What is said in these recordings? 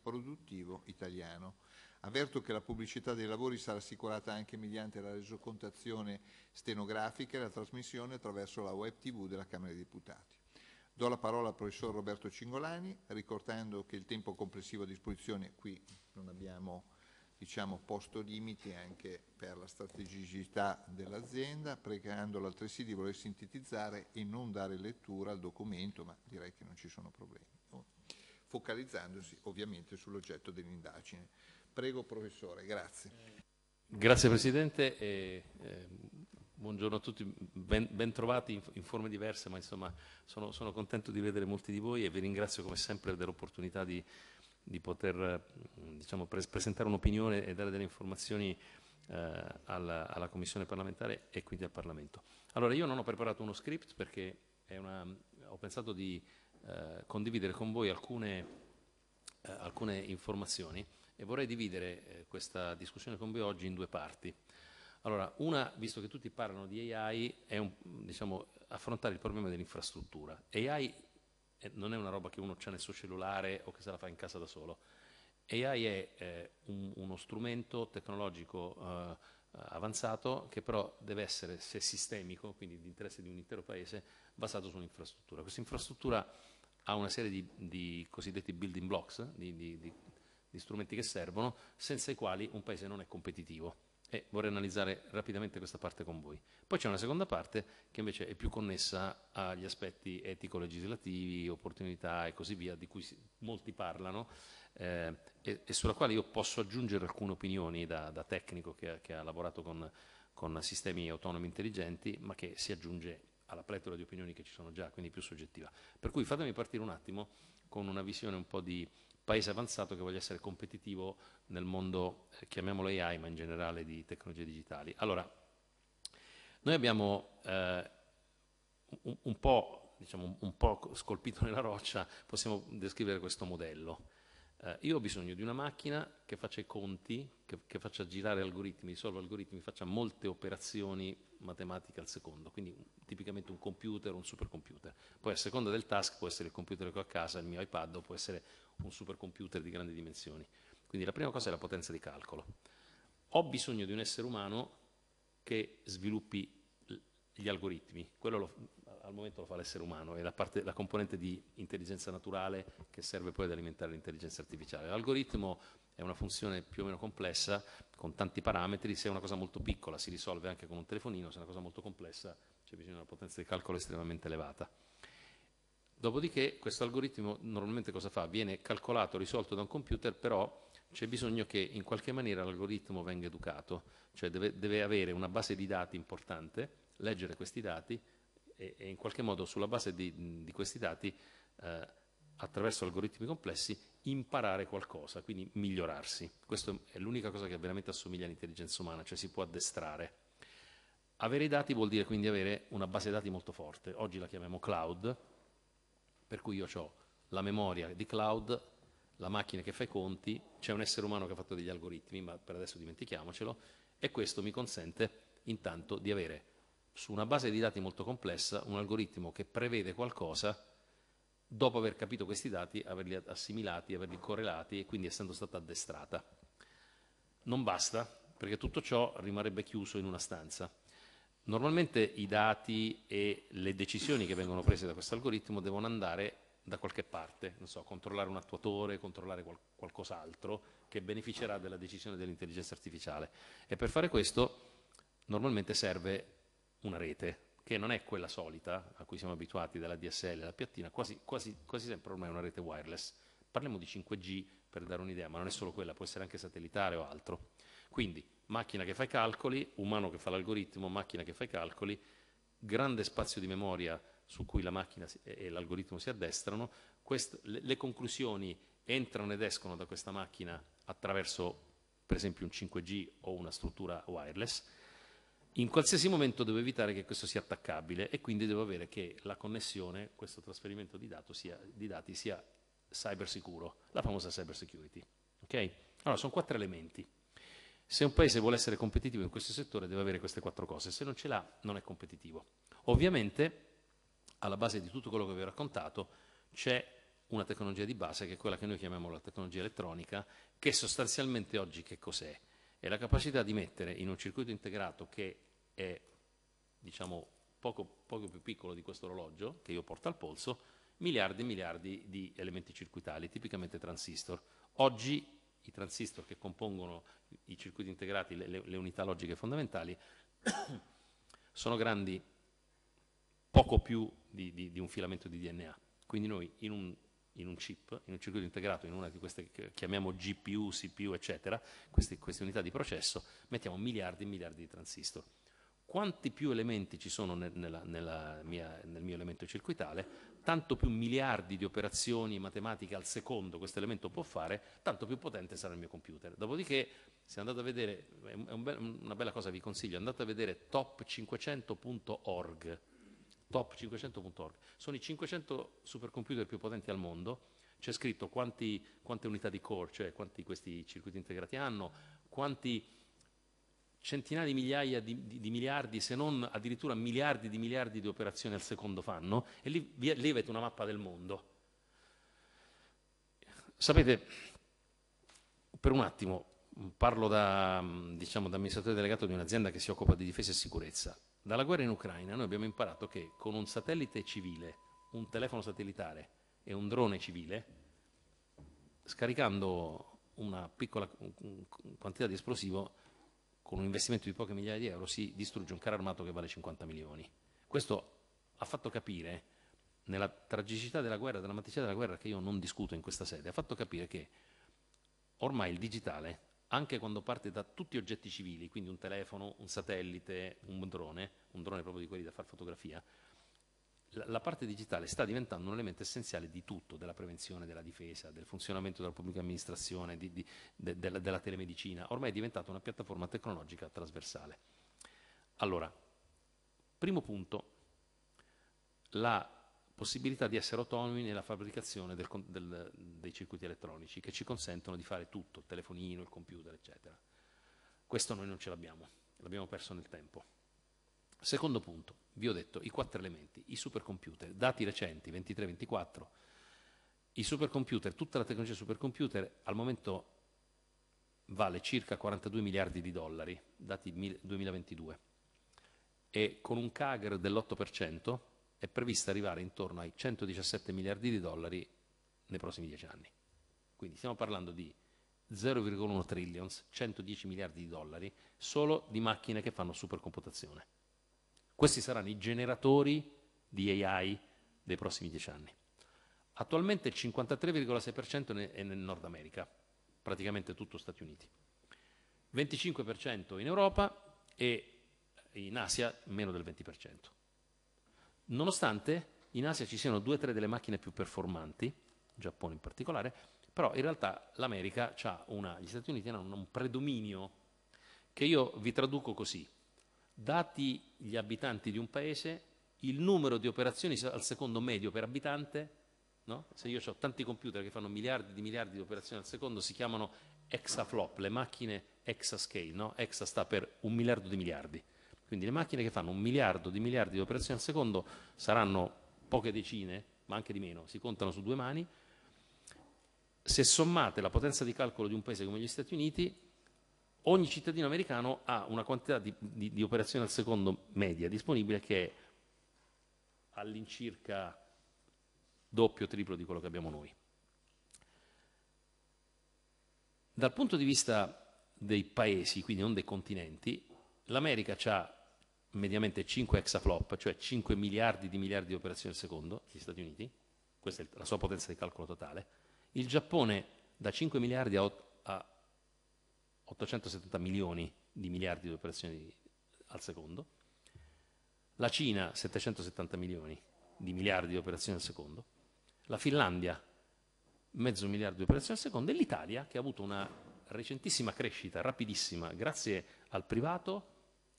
produttivo italiano. Avverto che la pubblicità dei lavori sarà assicurata anche mediante la resocontazione stenografica e la trasmissione attraverso la web tv della Camera dei Deputati. Do la parola al professor Roberto Cingolani, ricordando che il tempo complessivo a disposizione, qui non abbiamo diciamo, posto limiti anche per la strategicità dell'azienda, pregandolo altresì di voler sintetizzare e non dare lettura al documento, ma direi che non ci sono problemi focalizzandosi ovviamente sull'oggetto dell'indagine. Prego professore, grazie. Grazie Presidente e, eh, buongiorno a tutti, ben, ben trovati in, in, forme diverse, ma insomma sono, sono, contento di vedere molti di voi e vi ringrazio come sempre dell'opportunità di, di, poter diciamo, pres presentare un'opinione e dare delle informazioni eh, alla, alla, Commissione parlamentare e quindi al Parlamento. Allora io non ho preparato uno script perché una, ho pensato di eh, condividere con voi alcune, eh, alcune, informazioni e vorrei dividere eh, questa discussione con voi oggi in due parti. Allora, una, visto che tutti parlano di AI, è un, diciamo, affrontare il problema dell'infrastruttura. AI eh, non è una roba che uno ha nel suo cellulare o che se la fa in casa da solo. AI è eh, un, uno strumento tecnologico eh, avanzato che però deve essere, se sistemico, quindi di interesse di un intero paese, basato su un'infrastruttura. Questa infrastruttura a una serie di, di cosiddetti building blocks, di, di, di strumenti che servono, senza i quali un paese non è competitivo e vorrei analizzare rapidamente questa parte con voi. Poi c'è una seconda parte che invece è più connessa agli aspetti etico-legislativi, opportunità e così via, di cui molti parlano eh, e, e, sulla quale io posso aggiungere alcune opinioni da, da tecnico che, che, ha lavorato con, con sistemi autonomi intelligenti, ma che si aggiunge alla pletora di opinioni che ci sono già, quindi più soggettiva. Per cui fatemi partire un attimo con una visione un po' di paese avanzato che voglia essere competitivo nel mondo, eh, chiamiamolo AI, ma in generale di tecnologie digitali. Allora, noi abbiamo eh, un, un, po', diciamo, un po' scolpito nella roccia, possiamo descrivere questo modello. Eh, io ho bisogno di una macchina che faccia i conti, che, che faccia girare algoritmi, risolva algoritmi, faccia molte operazioni matematiche al secondo, quindi tipicamente un computer, o un supercomputer. Poi a seconda del task può essere il computer che ho a casa, il mio iPad, o può essere un supercomputer di grandi dimensioni. Quindi la prima cosa è la potenza di calcolo. Ho bisogno di un essere umano che sviluppi gli algoritmi, quello lo, al momento lo fa l'essere umano, è la, parte, la, componente di intelligenza naturale che serve poi ad alimentare l'intelligenza artificiale. L'algoritmo è una funzione più o meno complessa, con tanti parametri, se è una cosa molto piccola si risolve anche con un telefonino, se è una cosa molto complessa c'è bisogno di una potenza di calcolo estremamente elevata. Dopodiché questo algoritmo normalmente cosa fa? Viene calcolato, risolto da un computer, però c'è bisogno che in qualche maniera l'algoritmo venga educato, cioè deve, deve avere una base di dati importante, leggere questi dati, e, e in qualche modo sulla base di, di questi dati, eh, attraverso algoritmi complessi, imparare qualcosa, quindi migliorarsi. Questa è l'unica cosa che veramente assomiglia all'intelligenza umana, cioè si può addestrare. Avere i dati vuol dire quindi avere una base dati molto forte, oggi la chiamiamo cloud, per cui io ho la memoria di cloud, la macchina che fa i conti, c'è un essere umano che ha fatto degli algoritmi, ma per adesso dimentichiamocelo, e questo mi consente intanto di avere su una base di dati molto complessa un algoritmo che prevede qualcosa dopo aver capito questi dati, averli assimilati, averli correlati e quindi essendo stata addestrata. Non basta, perché tutto ciò rimarrebbe chiuso in una stanza. Normalmente i dati e le decisioni che vengono prese da questo algoritmo devono andare da qualche parte, non so, controllare un attuatore, controllare qual- qualcos'altro che beneficerà della decisione dell'intelligenza artificiale. E per fare questo normalmente serve una rete che non è quella solita a cui siamo abituati dalla DSL, alla piattina, quasi, quasi, quasi sempre ormai è una rete wireless. Parliamo di 5G per dare un'idea, ma non è solo quella, può essere anche satellitare o altro. Quindi macchina che fa i calcoli, umano che fa l'algoritmo, macchina che fa i calcoli, grande spazio di memoria su cui la macchina e l'algoritmo si addestrano, Quest, le, le conclusioni entrano ed escono da questa macchina attraverso per esempio un 5G o una struttura wireless in qualsiasi momento devo evitare che questo sia attaccabile e quindi devo avere che la connessione, questo trasferimento di, sia, di dati sia cyber sicuro, la famosa cyber security. Okay? Allora, sono quattro elementi. Se un paese vuole essere competitivo in questo settore deve avere queste quattro cose, se non ce l'ha non è competitivo. Ovviamente alla base di tutto quello che vi ho raccontato c'è una tecnologia di base che è quella che noi chiamiamo la tecnologia elettronica, che sostanzialmente oggi che cos'è? è la capacità di mettere in un circuito integrato che è diciamo, poco, poco più piccolo di questo orologio che io porto al polso, miliardi e miliardi di elementi circuitali, tipicamente transistor. Oggi i transistor che compongono i circuiti integrati, le, le, le unità logiche fondamentali, sono grandi poco più di, di, di un filamento di DNA. Quindi noi in un in un chip, in un circuito integrato, in una di queste che chiamiamo GPU, CPU, eccetera, queste, queste unità di processo, mettiamo miliardi e miliardi di transistor. Quanti più elementi ci sono nel, nella, nella mia, nel mio elemento circuitale, tanto più miliardi di operazioni matematiche al secondo questo elemento può fare, tanto più potente sarà il mio computer. Dopodiché, se andate a vedere, è un be una bella cosa vi consiglio, andate a vedere top500.org, top500.org, sono i 500 supercomputer più potenti al mondo, c'è scritto quanti, quante unità di core, cioè quanti questi circuiti integrati hanno, quanti centinaia di migliaia di, di, di, miliardi, se non addirittura miliardi di miliardi di operazioni al secondo fanno, e lì vi levate una mappa del mondo. Sapete, per un attimo parlo da, diciamo, da amministratore delegato di un'azienda che si occupa di difesa e sicurezza dalla guerra in Ucraina noi abbiamo imparato che con un satellite civile, un telefono satellitare e un drone civile, scaricando una piccola quantità di esplosivo, con un investimento di poche migliaia di euro si distrugge un carro armato che vale 50 milioni. Questo ha fatto capire, nella tragicità della guerra, della matricità della guerra che io non discuto in questa sede, ha fatto capire che ormai il digitale anche quando parte da tutti gli oggetti civili, quindi un telefono, un satellite, un drone, un drone proprio di quelli da far fotografia, la, la parte digitale sta diventando un elemento essenziale di tutto, della prevenzione, della difesa, del funzionamento della pubblica amministrazione, di, di, de, de, de, della telemedicina, ormai è diventata una piattaforma tecnologica trasversale. Allora, primo punto, la possibilità di essere autonomi nella fabbricazione del, del, dei circuiti elettronici che ci consentono di fare tutto, il telefonino, il computer, eccetera. Questo noi non ce l'abbiamo, l'abbiamo perso nel tempo. Secondo punto, vi ho detto i quattro elementi, i supercomputer, dati recenti 23-24, i supercomputer, tutta la tecnologia supercomputer al momento vale circa 42 miliardi di dollari, dati 2022, e con un CAGR dell'8%, è prevista arrivare intorno ai 117 miliardi di dollari nei prossimi dieci anni. Quindi stiamo parlando di 0,1 trillions, 110 miliardi di dollari, solo di macchine che fanno supercomputazione. Questi saranno i generatori di AI dei prossimi dieci anni. Attualmente il 53,6% è nel Nord America, praticamente tutto Stati Uniti. 25% in Europa e in Asia meno del 20%. Nonostante in Asia ci siano due o tre delle macchine più performanti, Giappone in particolare, però in realtà l'America ha una, gli Stati Uniti hanno un predominio che io vi traduco così. Dati gli abitanti di un paese, il numero di operazioni al secondo medio per abitante, no? se io ho tanti computer che fanno miliardi di miliardi di operazioni al secondo, si chiamano exaflop, le macchine exascale, no? exa sta per un miliardo di miliardi. Quindi le macchine che fanno un miliardo di miliardi di operazioni al secondo saranno poche decine, ma anche di meno, si contano su due mani. Se sommate la potenza di calcolo di un paese come gli Stati Uniti, ogni cittadino americano ha una quantità di, di, di operazioni al secondo media disponibile che è all'incirca doppio o triplo di quello che abbiamo noi. Dal punto di vista dei paesi, quindi non dei continenti, l'America ha mediamente 5 exaflop, cioè 5 miliardi di miliardi di operazioni al secondo, gli Stati Uniti, questa è la sua potenza di calcolo totale, il Giappone da 5 miliardi a, 870 milioni di miliardi di operazioni al secondo, la Cina 770 milioni di miliardi di operazioni al secondo, la Finlandia mezzo miliardo di operazioni al secondo e l'Italia che ha avuto una recentissima crescita rapidissima grazie al privato,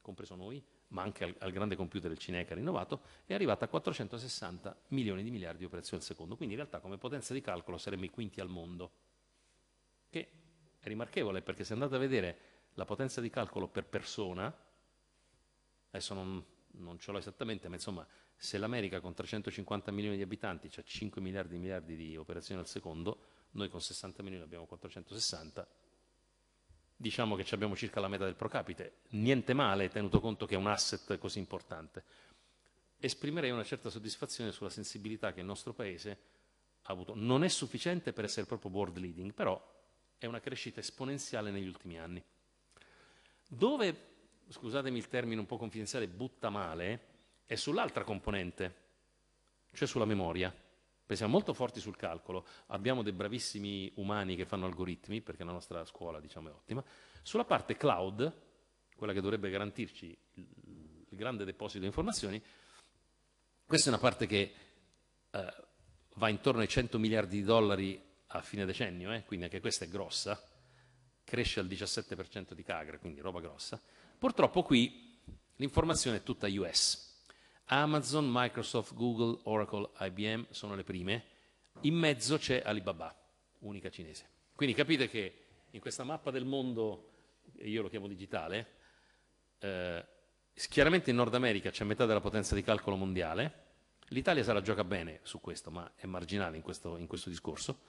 compreso noi, ma anche al, al grande computer del Cineca rinnovato, è arrivata a 460 milioni di miliardi di operazioni al secondo. Quindi in realtà come potenza di calcolo saremmo i quinti al mondo, che è rimarchevole perché se andate a vedere la potenza di calcolo per persona, adesso non, non ce l'ho esattamente, ma insomma se l'America con 350 milioni di abitanti ha 5 miliardi di miliardi di operazioni al secondo, noi con 60 milioni abbiamo 460 diciamo che abbiamo circa la metà del pro capite, niente male tenuto conto che è un asset così importante. Esprimerei una certa soddisfazione sulla sensibilità che il nostro Paese ha avuto. Non è sufficiente per essere proprio world leading, però è una crescita esponenziale negli ultimi anni. Dove, scusatemi il termine un po' confidenziale, butta male è sull'altra componente, cioè sulla memoria siamo molto forti sul calcolo, abbiamo dei bravissimi umani che fanno algoritmi, perché la nostra scuola diciamo, è ottima, sulla parte cloud, quella che dovrebbe garantirci il grande deposito di informazioni, questa è una parte che eh, va intorno ai 100 miliardi di dollari a fine decennio, eh, quindi anche questa è grossa, cresce al 17% di CAGR, quindi roba grossa. Purtroppo qui l'informazione è tutta US, Amazon, Microsoft, Google, Oracle, IBM sono le prime, in mezzo c'è Alibaba, unica cinese. Quindi capite che in questa mappa del mondo, io lo chiamo digitale, eh, chiaramente in Nord America c'è metà della potenza di calcolo mondiale, l'Italia se la gioca bene su questo, ma è marginale in questo, in questo discorso.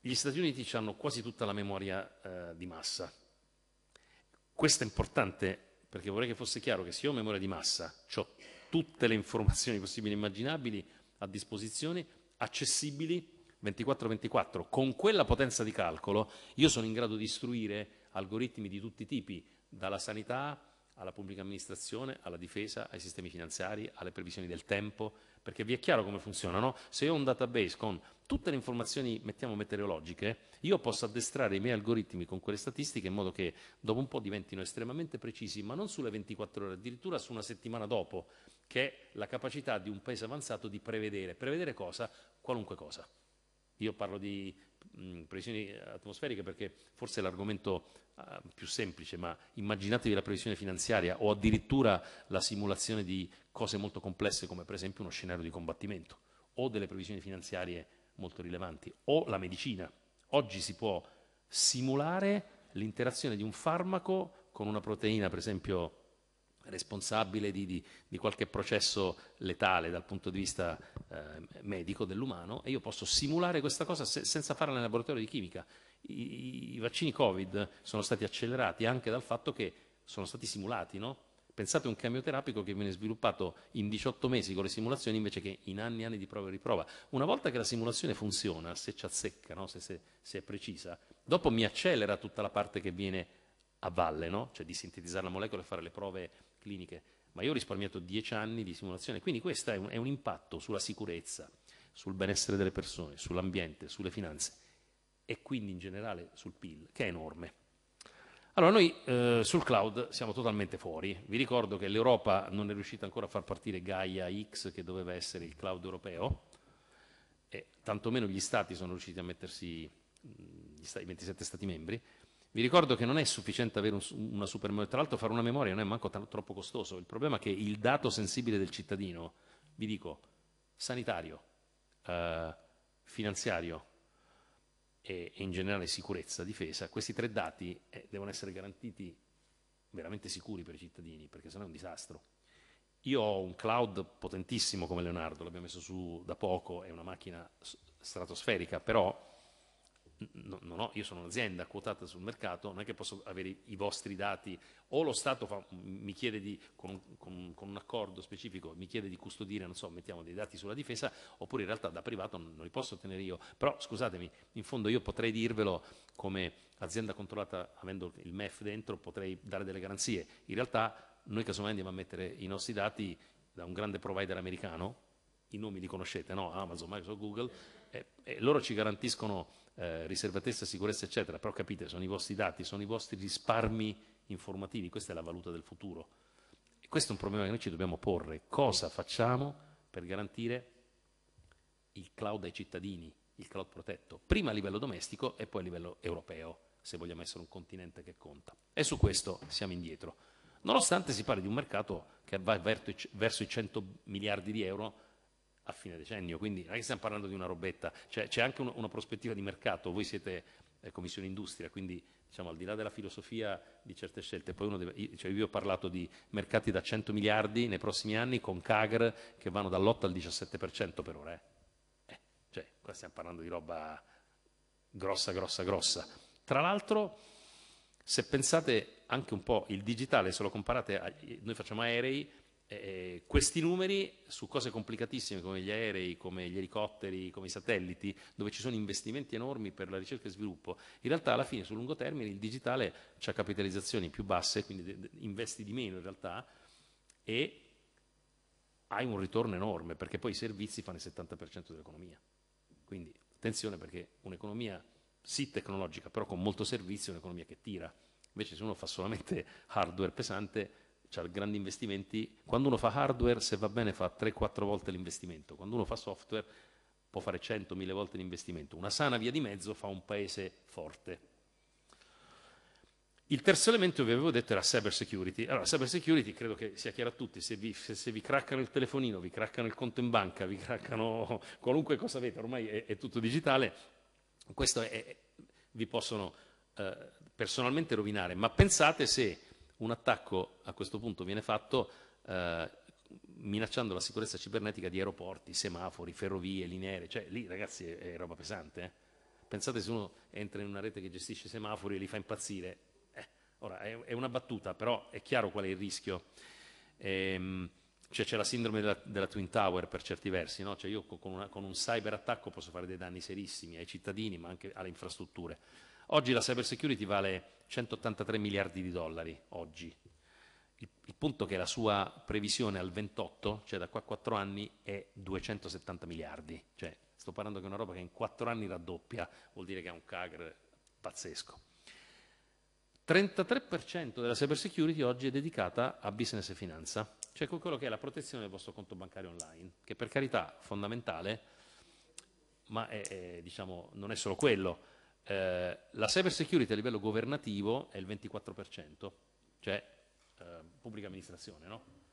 Gli Stati Uniti hanno quasi tutta la memoria eh, di massa. Questo è importante perché vorrei che fosse chiaro che se io ho memoria di massa, ho tutte le informazioni possibili e immaginabili a disposizione, accessibili 24-24, con quella potenza di calcolo io sono in grado di istruire algoritmi di tutti i tipi, dalla sanità alla pubblica amministrazione, alla difesa, ai sistemi finanziari, alle previsioni del tempo, perché vi è chiaro come funziona, no? Se ho un database con tutte le informazioni, mettiamo meteorologiche, io posso addestrare i miei algoritmi con quelle statistiche in modo che dopo un po' diventino estremamente precisi, ma non sulle 24 ore, addirittura su una settimana dopo, che è la capacità di un paese avanzato di prevedere. Prevedere cosa? Qualunque cosa. Io parlo di previsioni atmosferiche perché forse è l'argomento uh, più semplice, ma immaginatevi la previsione finanziaria o addirittura la simulazione di cose molto complesse come per esempio uno scenario di combattimento o delle previsioni finanziarie molto rilevanti o la medicina. Oggi si può simulare l'interazione di un farmaco con una proteina, per esempio responsabile di, di, di, qualche processo letale dal punto di vista eh, medico dell'umano e io posso simulare questa cosa se, senza farla nel laboratorio di chimica. I, I, vaccini Covid sono stati accelerati anche dal fatto che sono stati simulati, no? Pensate a un chemioterapico che viene sviluppato in 18 mesi con le simulazioni invece che in anni e anni di prova e riprova. Una volta che la simulazione funziona, se ci azzecca, no? se, se, se, è precisa, dopo mi accelera tutta la parte che viene a valle, no? cioè di sintetizzare la molecola e fare le prove cliniche, ma io ho risparmiato 10 anni di simulazione, quindi questo è un, è un impatto sulla sicurezza, sul benessere delle persone, sull'ambiente, sulle finanze e quindi in generale sul PIL, che è enorme. Allora, noi eh, sul cloud siamo totalmente fuori. Vi ricordo che l'Europa non è riuscita ancora a far partire Gaia X, che doveva essere il cloud europeo, e tantomeno gli stati sono riusciti a mettersi, i 27 stati membri, vi ricordo che non è sufficiente avere un, una super memoria, tra l'altro fare una memoria non è manco troppo costoso, il problema è che il dato sensibile del cittadino, vi dico, sanitario, eh, finanziario e, e, in generale sicurezza, difesa, questi tre dati eh, devono essere garantiti veramente sicuri per i cittadini, perché sennò è un disastro. Io ho un cloud potentissimo come Leonardo, l'abbiamo messo su da poco, è una macchina stratosferica, però no, no, no, io sono un'azienda quotata sul mercato, non è che posso avere i vostri dati, o lo Stato fa, mi chiede di, con, con, con, un accordo specifico, mi chiede di custodire, non so, mettiamo dei dati sulla difesa, oppure in realtà da privato non, non li posso ottenere io. Però scusatemi, in fondo io potrei dirvelo come azienda controllata, avendo il MEF dentro, potrei dare delle garanzie. In realtà noi casomai andiamo a mettere i nostri dati da un grande provider americano, i nomi li conoscete, no? Amazon, Microsoft, Google, e, e loro ci garantiscono eh, riservatezza, sicurezza, eccetera, però capite, sono i vostri dati, sono i vostri risparmi informativi, questa è la valuta del futuro. E questo è un problema che noi ci dobbiamo porre. Cosa facciamo per garantire il cloud ai cittadini, il cloud protetto, prima a livello domestico e poi a livello europeo, se vogliamo essere un continente che conta. E su questo siamo indietro. Nonostante si parli di un mercato che va verso i 100 miliardi di euro a fine decennio, quindi non è che stiamo parlando di una robetta, cioè c'è anche un, una prospettiva di mercato, voi siete eh, Commissione Industria, quindi diciamo, al di là della filosofia di certe scelte, poi uno deve, io, cioè, io ho parlato di mercati da 100 miliardi nei prossimi anni con CAGR che vanno dall'8 al 17% per ora, eh. Eh, cioè, qua stiamo parlando di roba grossa, grossa, grossa. Tra l'altro, se pensate anche un po' il digitale, se lo comparate, a, noi facciamo aerei, eh, eh, questi numeri su cose complicatissime come gli aerei, come gli elicotteri, come i satelliti, dove ci sono investimenti enormi per la ricerca e sviluppo, in realtà alla fine sul lungo termine il digitale ha capitalizzazioni più basse, quindi investi di meno in realtà e hai un ritorno enorme perché poi i servizi fanno il 70% dell'economia. Quindi attenzione perché un'economia sì tecnologica, però con molto servizio è un'economia che tira. Invece se uno fa solamente hardware pesante ha grandi investimenti, quando uno fa hardware se va bene fa 3-4 volte l'investimento, quando uno fa software può fare 100.000 volte l'investimento, una sana via di mezzo fa un paese forte. Il terzo elemento vi avevo detto era cyber security. Allora, cyber security credo che sia chiaro a tutti, se vi, se, se vi craccano il telefonino, vi craccano il conto in banca, vi craccano qualunque cosa avete, ormai è, è tutto digitale, questo è, vi possono eh, personalmente rovinare, ma pensate se un attacco a questo punto viene fatto eh, minacciando la sicurezza cibernetica di aeroporti, semafori, ferrovie, linee Cioè lì ragazzi è, è roba pesante. Eh? Pensate se uno entra in una rete che gestisce semafori e li fa impazzire. Eh, ora è, è, una battuta, però è chiaro qual è il rischio. Ehm, cioè c'è la sindrome della, della, Twin Tower per certi versi, no? cioè io con, una, con un cyberattacco posso fare dei danni serissimi ai cittadini ma anche alle infrastrutture. Oggi la cyber security vale 183 miliardi di dollari, oggi. Il, il punto è che la sua previsione al 28, cioè da qua a 4 anni, è 270 miliardi. Cioè, sto parlando che è una roba che in 4 anni raddoppia, vuol dire che ha un CAGR pazzesco. 33% della cyber security oggi è dedicata a business e finanza, cioè con quello che è la protezione del vostro conto bancario online, che per carità è fondamentale, ma è, è, diciamo, non è solo quello eh, la cyber security a livello governativo è il 24%, cioè eh, pubblica amministrazione, no?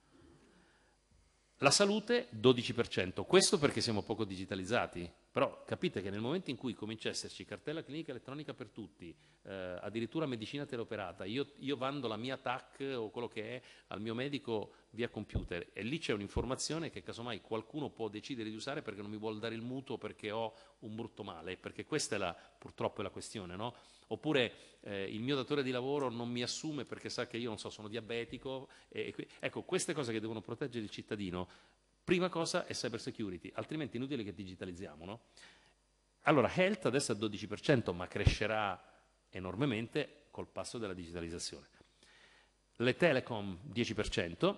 La salute 12%, questo perché siamo poco digitalizzati, però capite che nel momento in cui comincia a esserci cartella clinica elettronica per tutti, eh, addirittura medicina teleoperata, io, io vando la mia TAC o quello che è al mio medico via computer e lì c'è un'informazione che casomai qualcuno può decidere di usare perché non mi vuole dare il mutuo perché ho un brutto male, perché questa è la, purtroppo è la questione, no? oppure eh, il mio datore di lavoro non mi assume perché sa che io non so, sono diabetico. E, e, ecco, queste cose che devono proteggere il cittadino, prima cosa è cyber security, altrimenti è inutile che digitalizziamo. No? Allora, health adesso è al 12%, ma crescerà enormemente col passo della digitalizzazione. Le telecom 10%,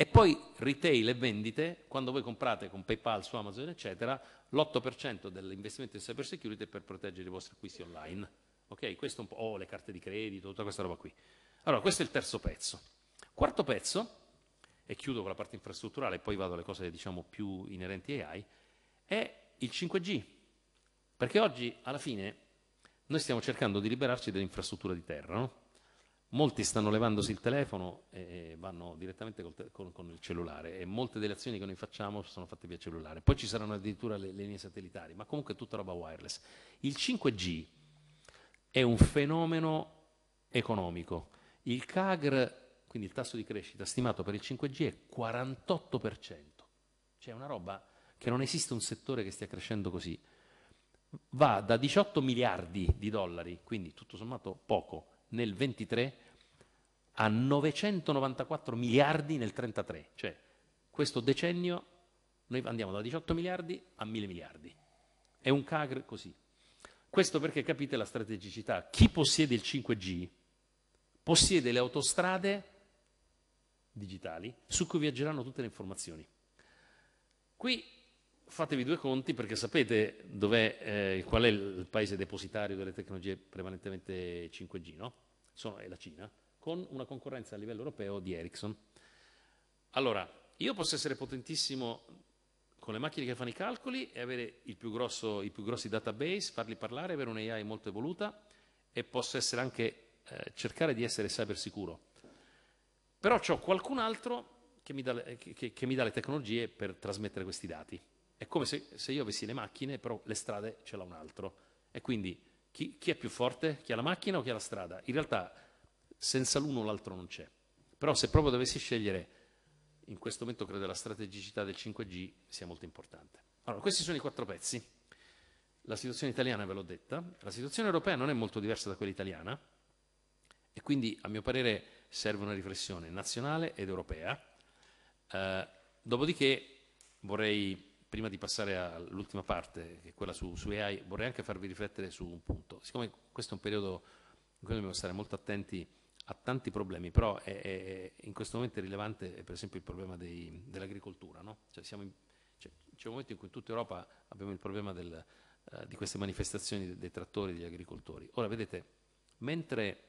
e poi retail e vendite, quando voi comprate con PayPal su Amazon, eccetera, l'8% dell'investimento in cyber security è per proteggere i vostri acquisti online. Ok, questo un po', oh, le carte di credito, tutta questa roba qui. Allora, questo è il terzo pezzo. Quarto pezzo, e chiudo con la parte infrastrutturale, poi vado alle cose diciamo più inerenti AI, è il 5G. Perché oggi, alla fine, noi stiamo cercando di liberarci dell'infrastruttura di terra, no? Molti stanno levandosi il telefono e vanno direttamente te- con, con, il cellulare e molte delle azioni che noi facciamo sono fatte via cellulare. Poi ci saranno addirittura le, le linee satellitari, ma comunque è tutta roba wireless. Il 5G è un fenomeno economico. Il CAGR, quindi il tasso di crescita stimato per il 5G, è 48%. Cioè una roba che non esiste un settore che stia crescendo così. Va da 18 miliardi di dollari, quindi tutto sommato poco, nel 23 a 994 miliardi nel 33. Cioè questo decennio noi andiamo da 18 miliardi a 1000 miliardi. È un CAGR così. Questo perché capite la strategicità. Chi possiede il 5G possiede le autostrade digitali su cui viaggeranno tutte le informazioni. Qui fatevi due conti perché sapete eh, qual è il paese depositario delle tecnologie prevalentemente 5G, no? Sono, è la Cina, con una concorrenza a livello europeo di Ericsson. Allora, io posso essere potentissimo con le macchine che fanno i calcoli e avere più grosso, i più grossi database, farli parlare, avere un'AI molto evoluta e posso essere anche, eh, cercare di essere cyber sicuro. Però ho qualcun altro che mi, dà, che, che mi, dà, le tecnologie per trasmettere questi dati. È come se, se io avessi le macchine, però le strade ce l'ha un altro. E quindi chi, chi è più forte? Chi ha la macchina o chi ha la strada? In realtà senza l'uno l'altro non c'è. Però se proprio dovessi scegliere in questo momento credo la strategicità del 5G sia molto importante. Allora, questi sono i quattro pezzi. La situazione italiana ve l'ho detta, la situazione europea non è molto diversa da quella italiana e quindi a mio parere serve una riflessione nazionale ed europea. Eh, dopodiché vorrei, prima di passare all'ultima parte, che è quella su, su AI, vorrei anche farvi riflettere su un punto. Siccome questo è un periodo in cui dobbiamo stare molto attenti ha tanti problemi, però è, è, in questo momento è rilevante per esempio il problema dei, dell'agricoltura. No? Cioè in, cioè, c'è un momento in cui in tutta Europa abbiamo il problema del, eh, di queste manifestazioni dei, dei trattori e degli agricoltori. Ora vedete, mentre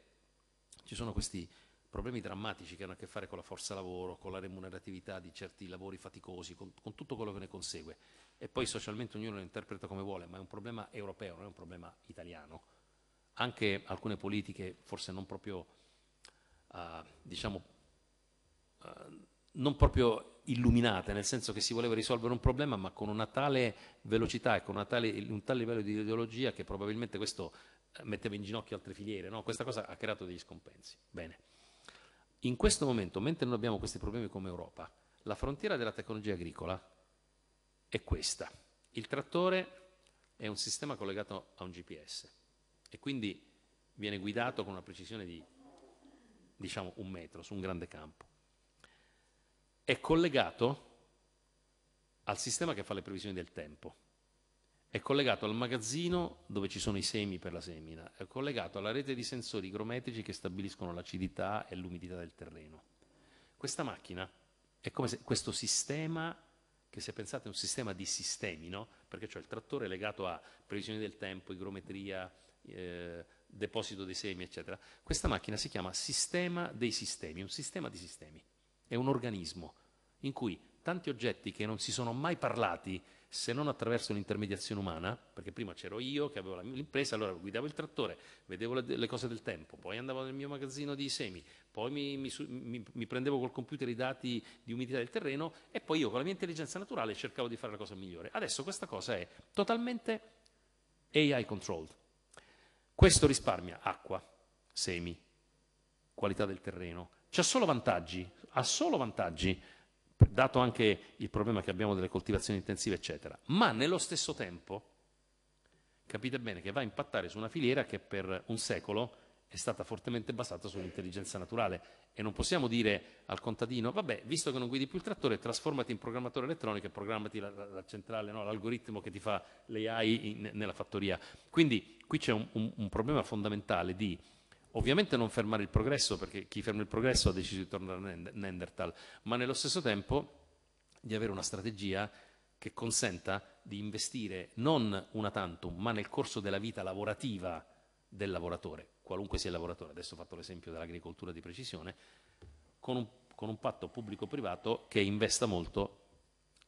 ci sono questi problemi drammatici che hanno a che fare con la forza lavoro, con la remuneratività di certi lavori faticosi, con, con tutto quello che ne consegue, e poi socialmente ognuno lo interpreta come vuole, ma è un problema europeo, non è un problema italiano. Anche alcune politiche, forse non proprio eh, diciamo, eh, non proprio illuminate, nel senso che si voleva risolvere un problema, ma con una tale velocità e con tale, un tale livello di ideologia che probabilmente questo eh, metteva in ginocchio altre filiere. No? Questa cosa ha creato degli scompensi. Bene. In questo momento, mentre noi abbiamo questi problemi come Europa, la frontiera della tecnologia agricola è questa. Il trattore è un sistema collegato a un GPS e quindi viene guidato con una precisione di diciamo un metro, su un grande campo, è collegato al sistema che fa le previsioni del tempo, è collegato al magazzino dove ci sono i semi per la semina, è collegato alla rete di sensori igrometrici che stabiliscono l'acidità e l'umidità del terreno. Questa macchina è come se questo sistema, che se pensate è un sistema di sistemi, no? perché c'è cioè il trattore è legato a previsioni del tempo, igrometria, eh, deposito dei semi, eccetera. Questa macchina si chiama sistema dei sistemi, un sistema di sistemi. È un organismo in cui tanti oggetti che non si sono mai parlati se non attraverso un'intermediazione umana, perché prima c'ero io che avevo l'impresa, allora guidavo il trattore, vedevo le, le, cose del tempo, poi andavo nel mio magazzino di semi, poi mi, mi, mi, mi, prendevo col computer i dati di umidità del terreno e poi io con la mia intelligenza naturale cercavo di fare la cosa migliore. Adesso questa cosa è totalmente AI controlled, questo risparmia acqua, semi, qualità del terreno. C'ha solo vantaggi, ha solo vantaggi, dato anche il problema che abbiamo delle coltivazioni intensive, eccetera. Ma nello stesso tempo, capite bene che va a impattare su una filiera che per un secolo è stata fortemente basata sull'intelligenza naturale e non possiamo dire al contadino vabbè, visto che non guidi più il trattore, trasformati in programmatore elettronico e programmati la, la, la centrale, no, l'algoritmo che ti fa l'AI in, nella fattoria. Quindi qui c'è un, un, un problema fondamentale di ovviamente non fermare il progresso, perché chi ferma il progresso ha deciso di tornare a Neanderthal, ma nello stesso tempo di avere una strategia che consenta di investire non una tantum, ma nel corso della vita lavorativa del lavoratore qualunque sia il lavoratore, adesso ho fatto l'esempio dell'agricoltura di precisione, con un, con un patto pubblico-privato che investa molto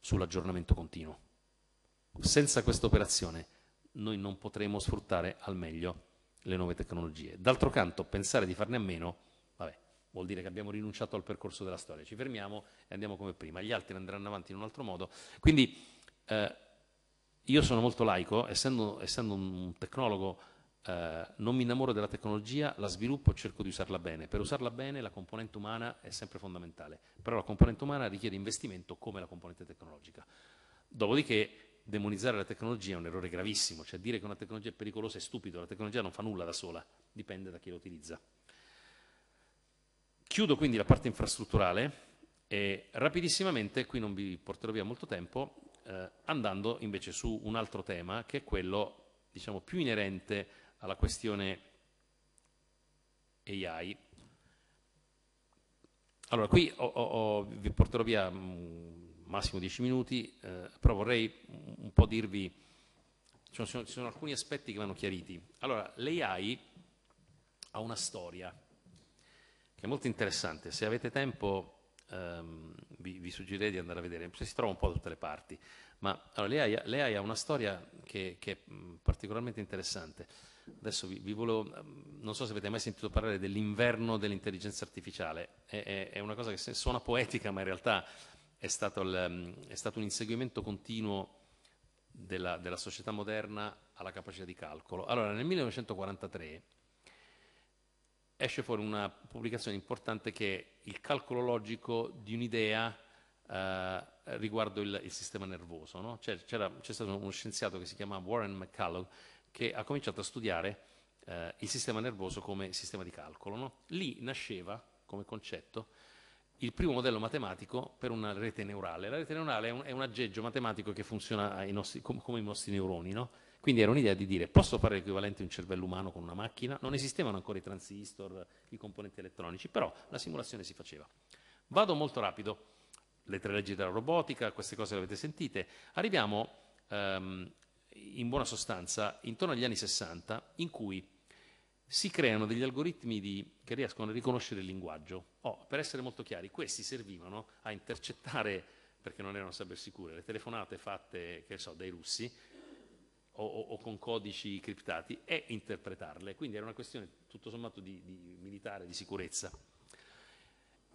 sull'aggiornamento continuo. Senza questa operazione noi non potremo sfruttare al meglio le nuove tecnologie. D'altro canto, pensare di farne a meno, vabbè, vuol dire che abbiamo rinunciato al percorso della storia, ci fermiamo e andiamo come prima, gli altri andranno avanti in un altro modo. Quindi eh, io sono molto laico, essendo, essendo un tecnologo eh, non mi innamoro della tecnologia, la sviluppo e cerco di usarla bene. Per usarla bene la componente umana è sempre fondamentale, però la componente umana richiede investimento come la componente tecnologica. Dopodiché demonizzare la tecnologia è un errore gravissimo, cioè dire che una tecnologia è pericolosa è stupido, la tecnologia non fa nulla da sola, dipende da chi la utilizza. Chiudo quindi la parte infrastrutturale e rapidissimamente, qui non vi porterò via molto tempo, eh, andando invece su un altro tema che è quello diciamo, più inerente alla questione AI. Allora, qui ho, ho, vi porterò via mm, massimo 10 minuti, eh, però vorrei un po' dirvi, ci sono, ci sono alcuni aspetti che vanno chiariti. Allora, l'AI ha una storia che è molto interessante, se avete tempo Um, vi, vi, suggerirei di andare a vedere, si trova un po' da tutte le parti, ma allora, lei, ha, una storia che, che è mm, particolarmente interessante. Adesso vi, vi volevo, ehm, non so se avete mai sentito parlare dell'inverno dell'intelligenza artificiale, è, è, è, una cosa che suona poetica, ma in realtà è stato, il, ehm, è stato un inseguimento continuo della, della, società moderna alla capacità di calcolo. Allora, nel 1943 esce fuori una pubblicazione importante che è il calcolo logico di un'idea eh, riguardo il, il, sistema nervoso. No? C'è, stato uno scienziato che si chiama Warren McCullough che ha cominciato a studiare eh, il sistema nervoso come sistema di calcolo. No? Lì nasceva come concetto il primo modello matematico per una rete neurale. La rete neurale è un, è un aggeggio matematico che funziona nostri, com, come i nostri neuroni. No? Quindi era un'idea di dire posso fare l'equivalente di un cervello umano con una macchina? Non esistevano ancora i transistor, i componenti elettronici, però la simulazione si faceva. Vado molto rapido, le tre leggi della robotica, queste cose le avete sentite. Arriviamo ehm, in buona sostanza intorno agli anni 60 in cui si creano degli algoritmi di, che riescono a riconoscere il linguaggio. Oh, per essere molto chiari, questi servivano a intercettare, perché non erano cybersicure, le telefonate fatte so, dai russi o, o, o, con codici criptati e interpretarle. Quindi era una questione tutto sommato di, di militare, di sicurezza.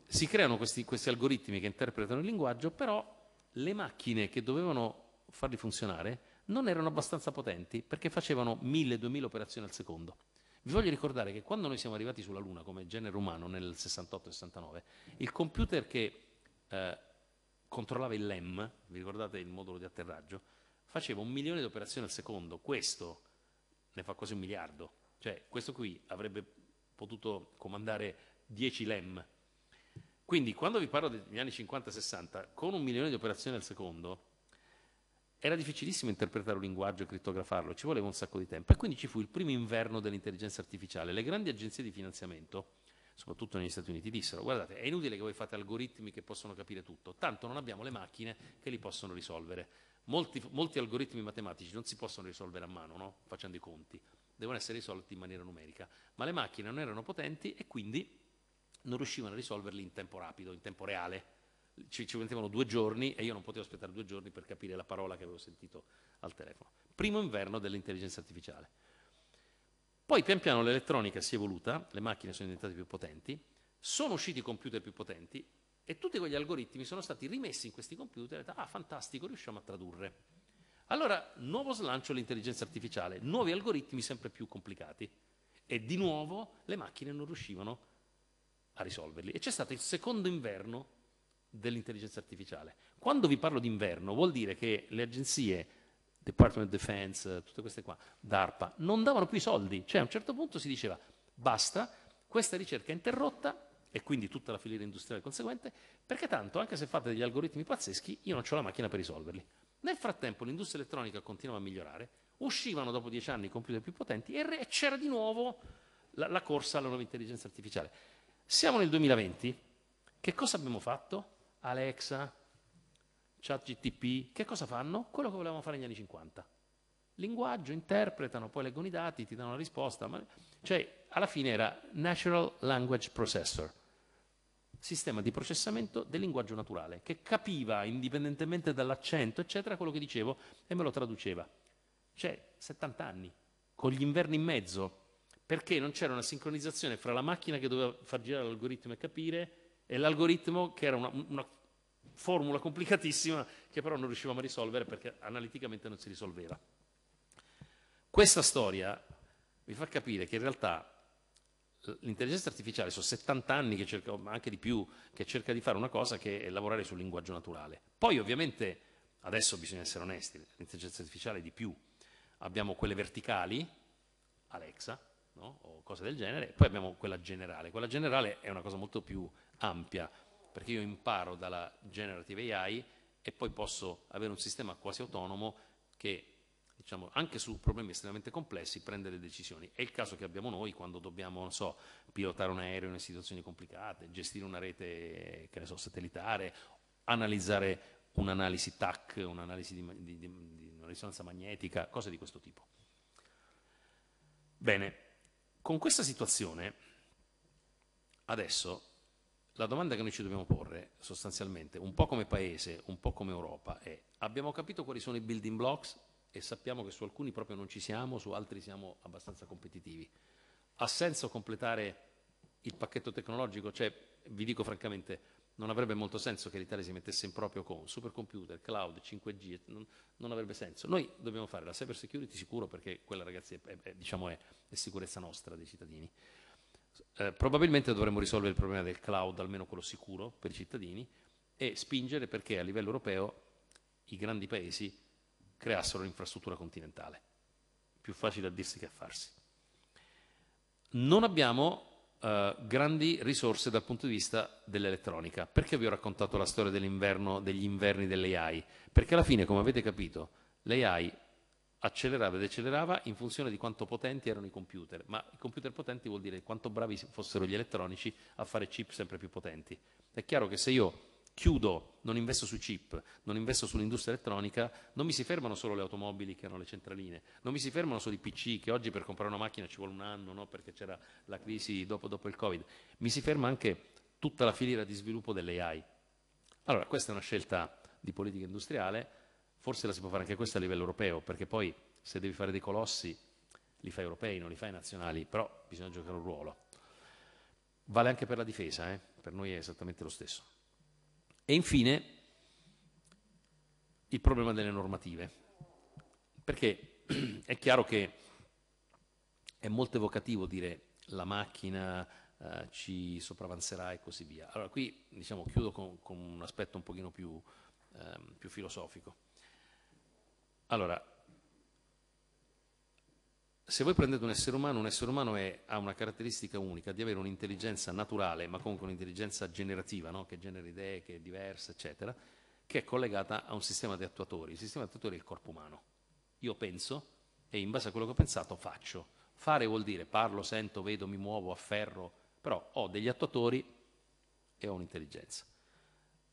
Si creano questi, questi algoritmi che interpretano il linguaggio, però le macchine che dovevano farli funzionare non erano abbastanza potenti perché facevano 1000-2000 operazioni al secondo. Vi voglio ricordare che quando noi siamo arrivati sulla Luna come genere umano nel 68-69, il computer che eh, controllava il LEM, vi ricordate il modulo di atterraggio, faceva un milione di operazioni al secondo, questo ne fa quasi un miliardo, cioè questo qui avrebbe potuto comandare 10 LEM. Quindi quando vi parlo degli anni 50-60, con un milione di operazioni al secondo, era difficilissimo interpretare un linguaggio e crittografarlo, ci voleva un sacco di tempo. E quindi ci fu il primo inverno dell'intelligenza artificiale. Le grandi agenzie di finanziamento, soprattutto negli Stati Uniti, dissero guardate, è inutile che voi fate algoritmi che possono capire tutto, tanto non abbiamo le macchine che li possono risolvere. Molti, molti algoritmi matematici non si possono risolvere a mano, no? facendo i conti, devono essere risolti in maniera numerica, ma le macchine non erano potenti e quindi non riuscivano a risolverli in tempo rapido, in tempo reale ci, ci mettevano due giorni e io non potevo aspettare due giorni per capire la parola che avevo sentito al telefono. Primo inverno dell'intelligenza artificiale. Poi pian piano l'elettronica si è evoluta, le macchine sono diventate più potenti, sono usciti i computer più potenti e tutti quegli algoritmi sono stati rimessi in questi computer e detto, ah fantastico, riusciamo a tradurre. Allora, nuovo slancio all'intelligenza artificiale, nuovi algoritmi sempre più complicati e di nuovo le macchine non riuscivano a risolverli. E c'è stato il secondo inverno dell'intelligenza artificiale. Quando vi parlo di inverno vuol dire che le agenzie, Department of Defense, tutte queste qua, DARPA, non davano più i soldi. Cioè a un certo punto si diceva basta, questa ricerca è interrotta e quindi tutta la filiera industriale conseguente, perché tanto anche se fate degli algoritmi pazzeschi io non ho la macchina per risolverli. Nel frattempo l'industria elettronica continuava a migliorare, uscivano dopo dieci anni i computer più potenti e c'era di nuovo la, la corsa alla nuova intelligenza artificiale. Siamo nel 2020, che cosa abbiamo fatto? Alexa, ChatGTP, che cosa fanno? Quello che volevamo fare negli anni 50. Linguaggio, interpretano, poi leggono i dati, ti danno la risposta. Ma... Cioè, alla fine era Natural Language Processor, sistema di processamento del linguaggio naturale, che capiva, indipendentemente dall'accento, eccetera, quello che dicevo e me lo traduceva. Cioè, 70 anni, con gli inverni in mezzo, perché non c'era una sincronizzazione fra la macchina che doveva far girare l'algoritmo e capire e l'algoritmo che era una, una formula complicatissima che però non riuscivamo a risolvere perché analiticamente non si risolveva. Questa storia vi fa capire che in realtà l'intelligenza artificiale sono 70 anni che cerca, ma anche di più, che cerca di fare una cosa che è lavorare sul linguaggio naturale. Poi ovviamente, adesso bisogna essere onesti, l'intelligenza artificiale è di più. Abbiamo quelle verticali, Alexa, no? o cose del genere, poi abbiamo quella generale. Quella generale è una cosa molto più ampia, perché io imparo dalla generative AI e poi posso avere un sistema quasi autonomo che diciamo, anche su problemi estremamente complessi prende le decisioni. È il caso che abbiamo noi quando dobbiamo so, pilotare un aereo in situazioni complicate, gestire una rete so, satellitare, analizzare un'analisi TAC, un'analisi di, di, di, di risonanza magnetica, cose di questo tipo. Bene, con questa situazione adesso la domanda che noi ci dobbiamo porre sostanzialmente, un po' come Paese, un po' come Europa, è abbiamo capito quali sono i building blocks e sappiamo che su alcuni proprio non ci siamo, su altri siamo abbastanza competitivi. Ha senso completare il pacchetto tecnologico? Cioè, vi dico francamente, non avrebbe molto senso che l'Italia si mettesse in proprio con supercomputer, cloud, 5G, non, non avrebbe senso. Noi dobbiamo fare la cyber security sicuro perché quella ragazzi è, è, diciamo è, è sicurezza nostra dei cittadini. Eh, probabilmente dovremmo risolvere il problema del cloud, almeno quello sicuro per i cittadini, e spingere perché a livello europeo i grandi paesi creassero l'infrastruttura continentale. Più facile a dirsi che a farsi. Non abbiamo eh, grandi risorse dal punto di vista dell'elettronica. Perché vi ho raccontato la storia dell'inverno, degli inverni dell'AI? Perché alla fine, come avete capito, l'AI accelerava e decelerava in funzione di quanto potenti erano i computer, ma i computer potenti vuol dire quanto bravi fossero gli elettronici a fare chip sempre più potenti. È chiaro che se io chiudo, non investo su chip, non investo sull'industria elettronica, non mi si fermano solo le automobili che hanno le centraline, non mi si fermano solo i PC che oggi per comprare una macchina ci vuole un anno no? perché c'era la crisi dopo, dopo il Covid, mi si ferma anche tutta la filiera di sviluppo dell'AI. Allora questa è una scelta di politica industriale forse la si può fare anche questa a livello europeo, perché poi se devi fare dei colossi li fai europei, non li fai nazionali, però bisogna giocare un ruolo. Vale anche per la difesa, eh? per noi è esattamente lo stesso. E infine il problema delle normative, perché è chiaro che è molto evocativo dire la macchina eh, ci sopravanzerà e così via. Allora qui diciamo, chiudo con, con, un aspetto un pochino più, ehm, più filosofico. Allora, se voi prendete un essere umano, un essere umano è, ha una caratteristica unica di avere un'intelligenza naturale, ma comunque un'intelligenza generativa, no? che genera idee, che è diversa, eccetera, che è collegata a un sistema di attuatori. Il sistema di attuatori è il corpo umano. Io penso e in base a quello che ho pensato faccio. Fare vuol dire parlo, sento, vedo, mi muovo, afferro, però ho degli attuatori e ho un'intelligenza.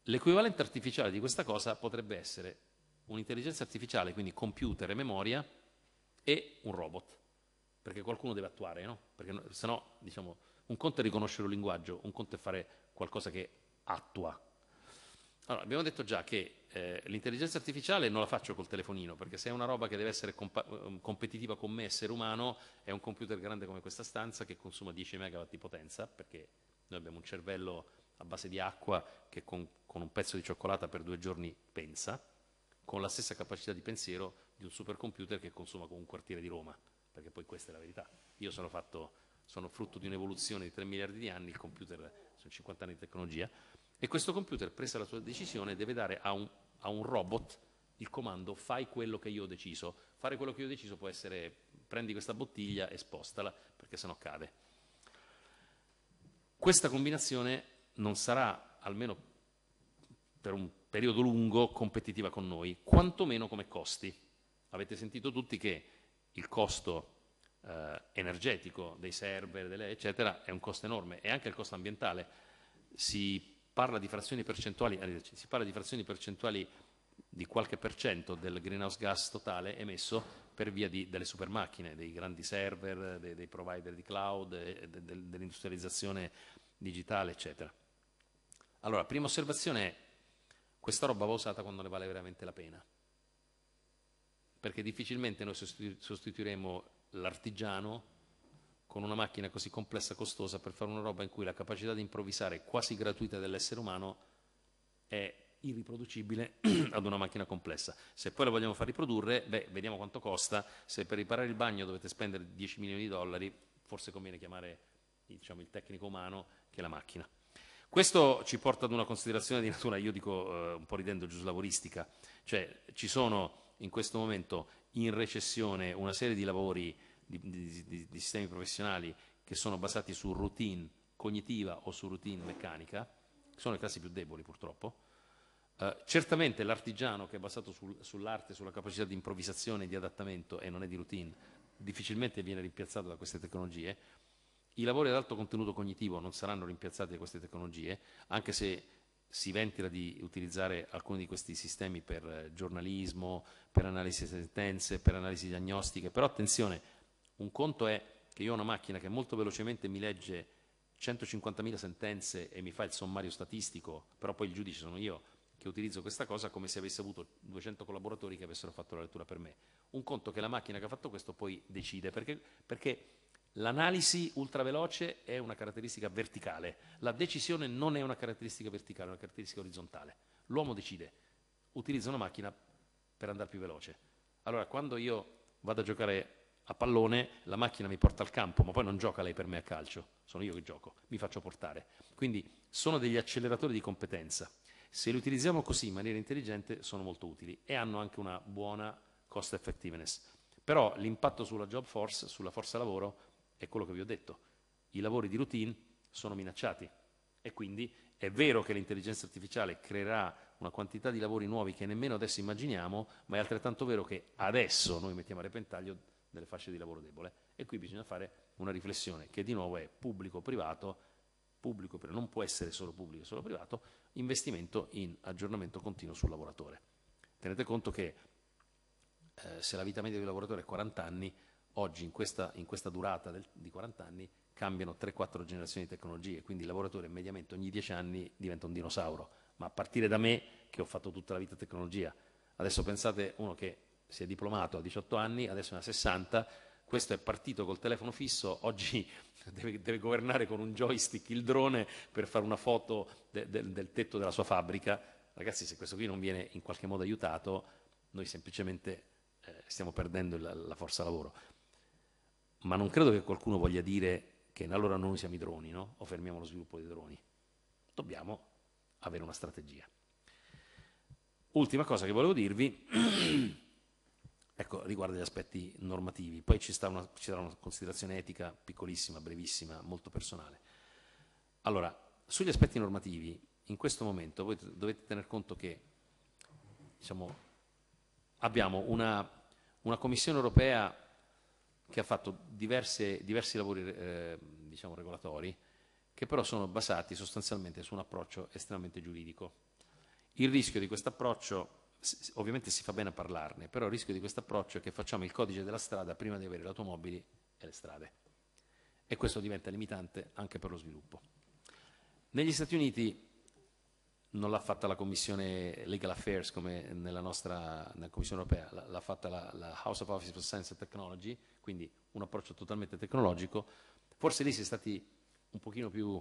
L'equivalente artificiale di questa cosa potrebbe essere un'intelligenza artificiale, quindi computer e memoria, e un robot, perché qualcuno deve attuare, no? Perché se no, diciamo, un conto è riconoscere un linguaggio, un conto è fare qualcosa che attua. Allora, abbiamo detto già che eh, l'intelligenza artificiale non la faccio col telefonino, perché se è una roba che deve essere ehm, competitiva con me, essere umano, è un computer grande come questa stanza che consuma 10 MW di potenza, perché noi abbiamo un cervello a base di acqua che con, con un pezzo di cioccolata per due giorni pensa, con la stessa capacità di pensiero di un supercomputer che consuma con un quartiere di Roma, perché poi questa è la verità. Io sono, fatto, sono frutto di un'evoluzione di 3 miliardi di anni, il computer sono 50 anni di tecnologia, e questo computer, presa la sua decisione, deve dare a un, a un robot il comando fai quello che io ho deciso. Fare quello che io ho deciso può essere prendi questa bottiglia e spostala, perché sennò cade. Questa combinazione non sarà, almeno per un periodo lungo competitiva con noi, quantomeno come costi. Avete sentito tutti che il costo eh, energetico dei server, delle, eccetera, è un costo enorme e anche il costo ambientale. Si parla di frazioni percentuali, eh, si parla di frazioni percentuali di qualche per cento del greenhouse gas totale emesso per via di, delle supermacchine, dei grandi server, dei, dei provider di cloud, eh, de, de, dell'industrializzazione digitale, eccetera. Allora, prima osservazione è questa roba va usata quando ne vale veramente la pena. Perché difficilmente noi sostituiremo l'artigiano con una macchina così complessa e costosa per fare una roba in cui la capacità di improvvisare quasi gratuita dell'essere umano è irriproducibile ad una macchina complessa. Se poi la vogliamo far riprodurre, beh, vediamo quanto costa. Se per riparare il bagno dovete spendere 10 milioni di dollari, forse conviene chiamare diciamo, il tecnico umano che la macchina. Questo ci porta ad una considerazione di natura, io dico eh, un po' ridendo, giuslavoristica, cioè ci sono in questo momento in recessione una serie di lavori, di, di, di, di sistemi professionali che sono basati su routine cognitiva o su routine meccanica, che sono le classi più deboli purtroppo, Uh, certamente l'artigiano che è basato sul, sull'arte, sulla capacità di improvvisazione, e di adattamento e non è di routine, difficilmente viene rimpiazzato da queste tecnologie, i lavori ad alto contenuto cognitivo non saranno rimpiazzati da queste tecnologie, anche se si ventila di utilizzare alcuni di questi sistemi per eh, giornalismo, per analisi di sentenze, per analisi diagnostiche, però attenzione, un conto è che io ho una macchina che molto velocemente mi legge 150.000 sentenze e mi fa il sommario statistico, però poi il giudice sono io che utilizzo questa cosa come se avesse avuto 200 collaboratori che avessero fatto la lettura per me. Un conto che la macchina che ha fatto questo poi decide, perché, perché L'analisi ultraveloce è una caratteristica verticale, la decisione non è una caratteristica verticale, è una caratteristica orizzontale. L'uomo decide, utilizza una macchina per andare più veloce. Allora quando io vado a giocare a pallone, la macchina mi porta al campo, ma poi non gioca lei per me a calcio, sono io che gioco, mi faccio portare. Quindi sono degli acceleratori di competenza. Se li utilizziamo così in maniera intelligente sono molto utili e hanno anche una buona cost effectiveness. Però l'impatto sulla job force, sulla forza lavoro, è quello che vi ho detto, i lavori di routine sono minacciati e quindi è vero che l'intelligenza artificiale creerà una quantità di lavori nuovi che nemmeno adesso immaginiamo, ma è altrettanto vero che adesso noi mettiamo a repentaglio delle fasce di lavoro debole e qui bisogna fare una riflessione che di nuovo è pubblico-privato, pubblico, però non può essere solo pubblico e solo privato, investimento in aggiornamento continuo sul lavoratore. Tenete conto che eh, se la vita media di un lavoratore è 40 anni, oggi in questa, in questa durata del, di 40 anni cambiano 3-4 generazioni di tecnologie, quindi il lavoratore mediamente ogni 10 anni diventa un dinosauro, ma a partire da me che ho fatto tutta la vita tecnologia, adesso pensate uno che si è diplomato a 18 anni, adesso è ha 60, questo è partito col telefono fisso, oggi deve, deve, governare con un joystick il drone per fare una foto de, de, del tetto della sua fabbrica. Ragazzi, se questo qui non viene in qualche modo aiutato, noi semplicemente eh, stiamo perdendo la, la forza lavoro ma non credo che qualcuno voglia dire che allora noi siamo i droni no? o fermiamo lo sviluppo dei droni. Dobbiamo avere una strategia. Ultima cosa che volevo dirvi, ecco, riguarda gli aspetti normativi, poi ci, una, ci sarà una considerazione etica piccolissima, brevissima, molto personale. Allora, sugli aspetti normativi, in questo momento voi dovete tener conto che diciamo, abbiamo una, una Commissione europea che ha fatto diverse, diversi lavori eh, diciamo regolatori che però sono basati sostanzialmente su un approccio estremamente giuridico. Il rischio di questo approccio, ovviamente si fa bene a parlarne, però il rischio di questo approccio è che facciamo il codice della strada prima di avere le automobili e le strade e questo diventa limitante anche per lo sviluppo. Negli Stati Uniti non l'ha fatta la commissione Legal Affairs come nella nostra nella commissione europea, l'ha fatta la, la, House of Office for Science and Technology, quindi un approccio totalmente tecnologico, forse lì si è stati un pochino più,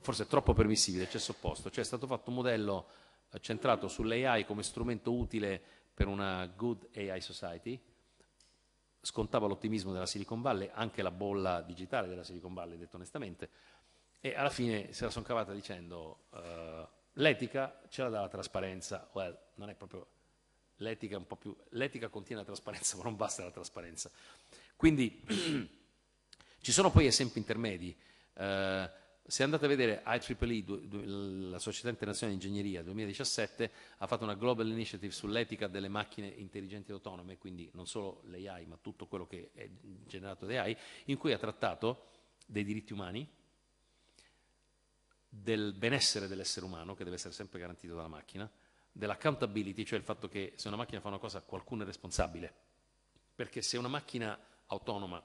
forse troppo permissivi, c'è cioè sopposto, cioè è stato fatto un modello eh, centrato sull'AI come strumento utile per una good AI society, scontava l'ottimismo della Silicon Valley, anche la bolla digitale della Silicon Valley, detto onestamente, e alla fine se la sono cavata dicendo... Uh, L'etica ce la dà la trasparenza, well, non è proprio l'etica, è più, l'etica contiene la trasparenza, ma non basta la trasparenza. Quindi ci sono poi esempi intermedi. Eh, se andate a vedere IEEE, la Società Internazionale di Ingegneria 2017, ha fatto una global initiative sull'etica delle macchine intelligenti e autonome, quindi non solo l'AI, ma tutto quello che è generato da AI, in cui ha trattato dei diritti umani, del benessere dell'essere umano, che deve essere sempre garantito dalla macchina, dell'accountability, cioè il fatto che se una macchina fa una cosa qualcuno è responsabile. Perché se una macchina autonoma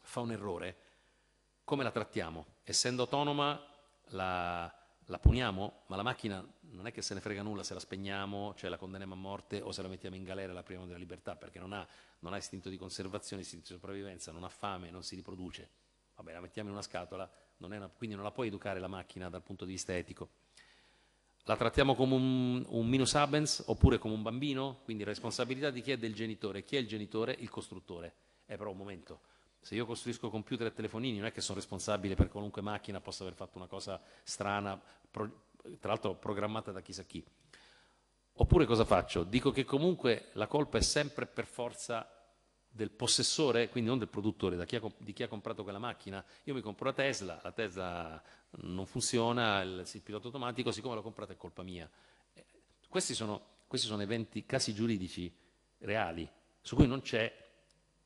fa un errore, come la trattiamo? Essendo autonoma la, la puniamo, ma la macchina non è che se ne frega nulla se la spegniamo, cioè la condanniamo a morte o se la mettiamo in galera e la priviamo della libertà, perché non ha, non ha, istinto di conservazione, istinto di sopravvivenza, non ha fame, non si riproduce. Vabbè, la mettiamo in una scatola non una, quindi non la puoi educare la macchina dal punto di vista etico. La trattiamo come un, un minus abens oppure come un bambino? Quindi responsabilità di chi è del genitore. Chi è il genitore? Il costruttore. È eh, però un momento. Se io costruisco computer e telefonini non è che sono responsabile per qualunque macchina possa aver fatto una cosa strana, pro, tra l'altro programmata da chissà chi. Oppure cosa faccio? Dico che comunque la colpa è sempre per forza del possessore, quindi non del produttore, chi ha, di chi ha comprato quella macchina. Io mi compro la Tesla, la Tesla non funziona, il, il pilota automatico, siccome l'ho comprata è colpa mia. Eh, questi sono, questi sono eventi, casi giuridici reali, su cui non c'è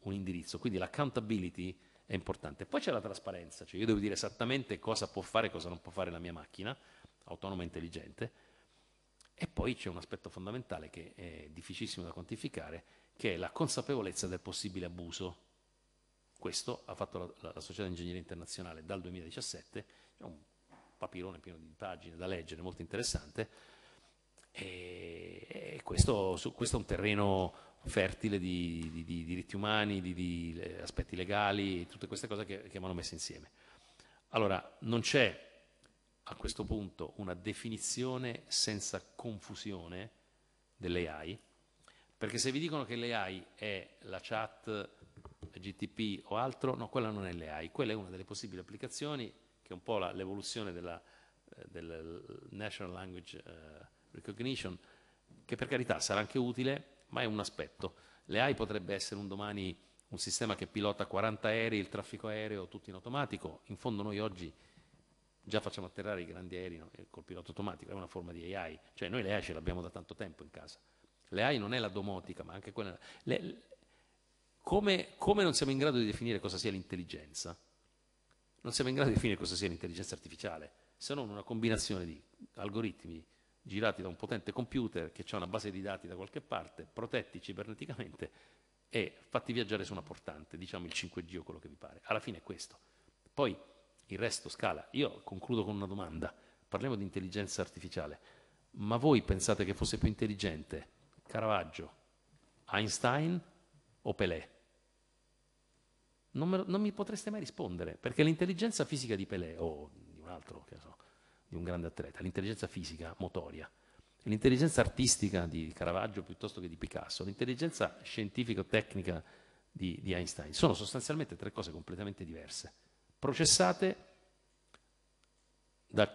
un indirizzo, quindi l'accountability è importante. Poi c'è la trasparenza, cioè io devo dire esattamente cosa può fare e cosa non può fare la mia macchina, autonoma e intelligente, e poi c'è un aspetto fondamentale che è difficilissimo da quantificare, che è la consapevolezza del possibile abuso. Questo ha fatto la, la, Società di Ingegneria Internazionale dal 2017, è un papirone pieno di pagine da leggere, molto interessante, e, e questo, su, questo, è un terreno fertile di, di, di diritti umani, di, di, aspetti legali, tutte queste cose che, che vanno messe insieme. Allora, non c'è a questo punto una definizione senza confusione dell'AI, perché se vi dicono che l'AI è la chat GTP o altro, no, quella non è l'AI, quella è una delle possibili applicazioni che è un po' l'evoluzione della, eh, del National Language eh, Recognition, che per carità sarà anche utile, ma è un aspetto. L'AI potrebbe essere un domani un sistema che pilota 40 aerei, il traffico aereo tutto in automatico. In fondo noi oggi già facciamo atterrare i grandi aerei no? col pilota automatico, è una forma di AI, cioè noi l'AI ce l'abbiamo da tanto tempo in casa. Le AI non è la domotica, ma anche quella... Le, come, come non siamo in grado di definire cosa sia l'intelligenza? Non siamo in grado di definire cosa sia l'intelligenza artificiale, se non una combinazione di algoritmi girati da un potente computer che ha una base di dati da qualche parte, protetti ciberneticamente e fatti viaggiare su una portante, diciamo il 5G o quello che vi pare. Alla fine è questo. Poi il resto scala. Io concludo con una domanda. Parliamo di intelligenza artificiale, ma voi pensate che fosse più intelligente Caravaggio, Einstein o Pelé? Non, me, non, mi potreste mai rispondere, perché l'intelligenza fisica di Pelé, o di un altro, so, di un grande atleta, l'intelligenza fisica motoria, l'intelligenza artistica di Caravaggio piuttosto che di Picasso, l'intelligenza scientifico-tecnica di, di Einstein, sono sostanzialmente tre cose completamente diverse, processate da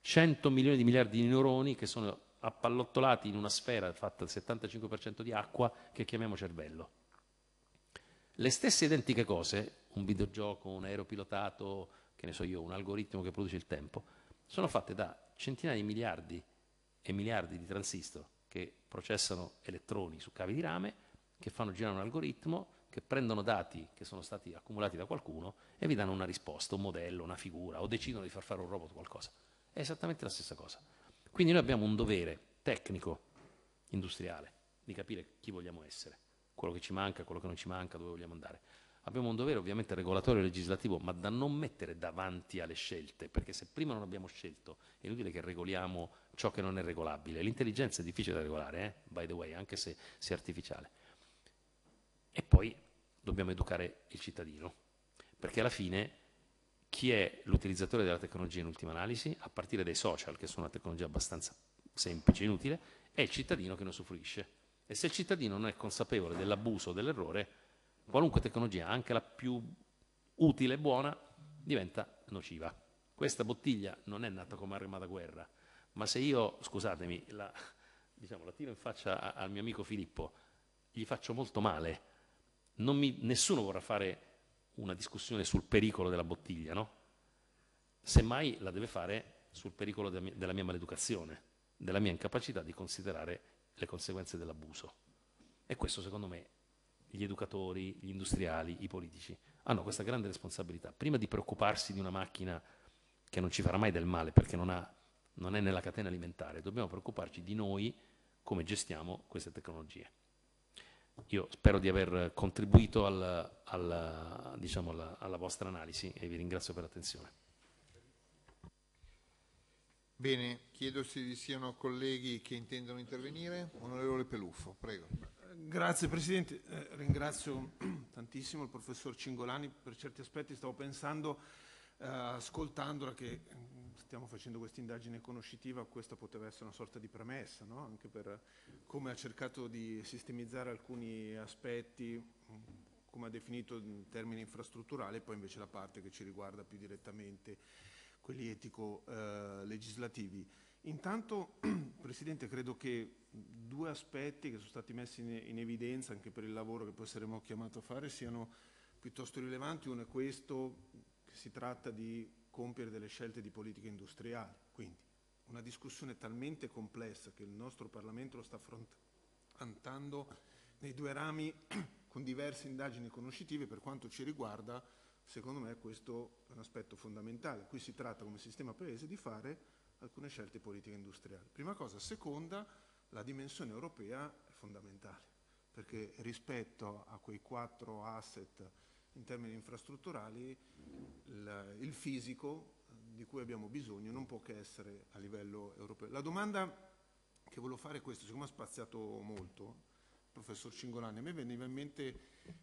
100 milioni di miliardi di neuroni che sono appallottolati in una sfera fatta al 75% di acqua che chiamiamo cervello. Le stesse identiche cose, un videogioco, un aereo pilotato, che ne so io, un algoritmo che produce il tempo, sono fatte da centinaia di miliardi e miliardi di transistor che processano elettroni su cavi di rame, che fanno girare un algoritmo, che prendono dati che sono stati accumulati da qualcuno e vi danno una risposta, un modello, una figura, o decidono di far fare un robot qualcosa. È esattamente la stessa cosa. Quindi noi abbiamo un dovere tecnico, industriale, di capire chi vogliamo essere, quello che ci manca, quello che non ci manca, dove vogliamo andare. Abbiamo un dovere ovviamente regolatorio e legislativo, ma da non mettere davanti alle scelte, perché se prima non abbiamo scelto è inutile che regoliamo ciò che non è regolabile. L'intelligenza è difficile da regolare, eh? by the way, anche se sia artificiale. E poi dobbiamo educare il cittadino, perché alla fine chi è l'utilizzatore della tecnologia in ultima analisi, a partire dai social, che sono una tecnologia abbastanza semplice e inutile, è il cittadino che ne soffrisce. E se il cittadino non è consapevole dell'abuso o dell'errore, qualunque tecnologia, anche la più utile e buona, diventa nociva. Questa bottiglia non è nata come arma da guerra, ma se io, scusatemi, la, diciamo, la tiro in faccia al mio amico Filippo, gli faccio molto male. Mi, nessuno vorrà fare una discussione sul pericolo della bottiglia, no? Semmai la deve fare sul pericolo della mia, della mia maleducazione, della mia incapacità di considerare le conseguenze dell'abuso. E questo secondo me gli educatori, gli industriali, i politici hanno questa grande responsabilità. Prima di preoccuparsi di una macchina che non ci farà mai del male perché non, ha, non è nella catena alimentare, dobbiamo preoccuparci di noi come gestiamo queste tecnologie. Io spero di aver contribuito al, al, diciamo alla, alla vostra analisi e vi ringrazio per l'attenzione. Bene, chiedo se vi siano colleghi che intendono intervenire. Onorevole Peluffo, prego. Grazie Presidente, eh, ringrazio tantissimo il professor Cingolani, per certi aspetti stavo pensando, eh, ascoltandola, che stiamo facendo questa indagine conoscitiva, questa poteva essere una sorta di premessa, no? anche per come ha cercato di sistemizzare alcuni aspetti, come ha definito in termini infrastrutturali, e poi invece la parte che ci riguarda più direttamente, quelli etico-legislativi. Eh, Intanto, Presidente, credo che due aspetti che sono stati messi in, in evidenza anche per il lavoro che poi saremo chiamati a fare siano piuttosto rilevanti. Uno è questo, che si tratta di compiere delle scelte di politica industriale. Quindi una discussione talmente complessa che il nostro Parlamento lo sta affrontando nei due rami con diverse indagini conoscitive, per quanto ci riguarda, secondo me questo è un aspetto fondamentale. Qui si tratta come sistema paese di fare alcune scelte politiche industriali. Prima cosa, seconda, la dimensione europea è fondamentale, perché rispetto a quei quattro asset in termini infrastrutturali il, il fisico di cui abbiamo bisogno non può che essere a livello europeo. La domanda che volevo fare è questa, siccome ha spaziato molto, il professor Cingolani, a me veniva in mente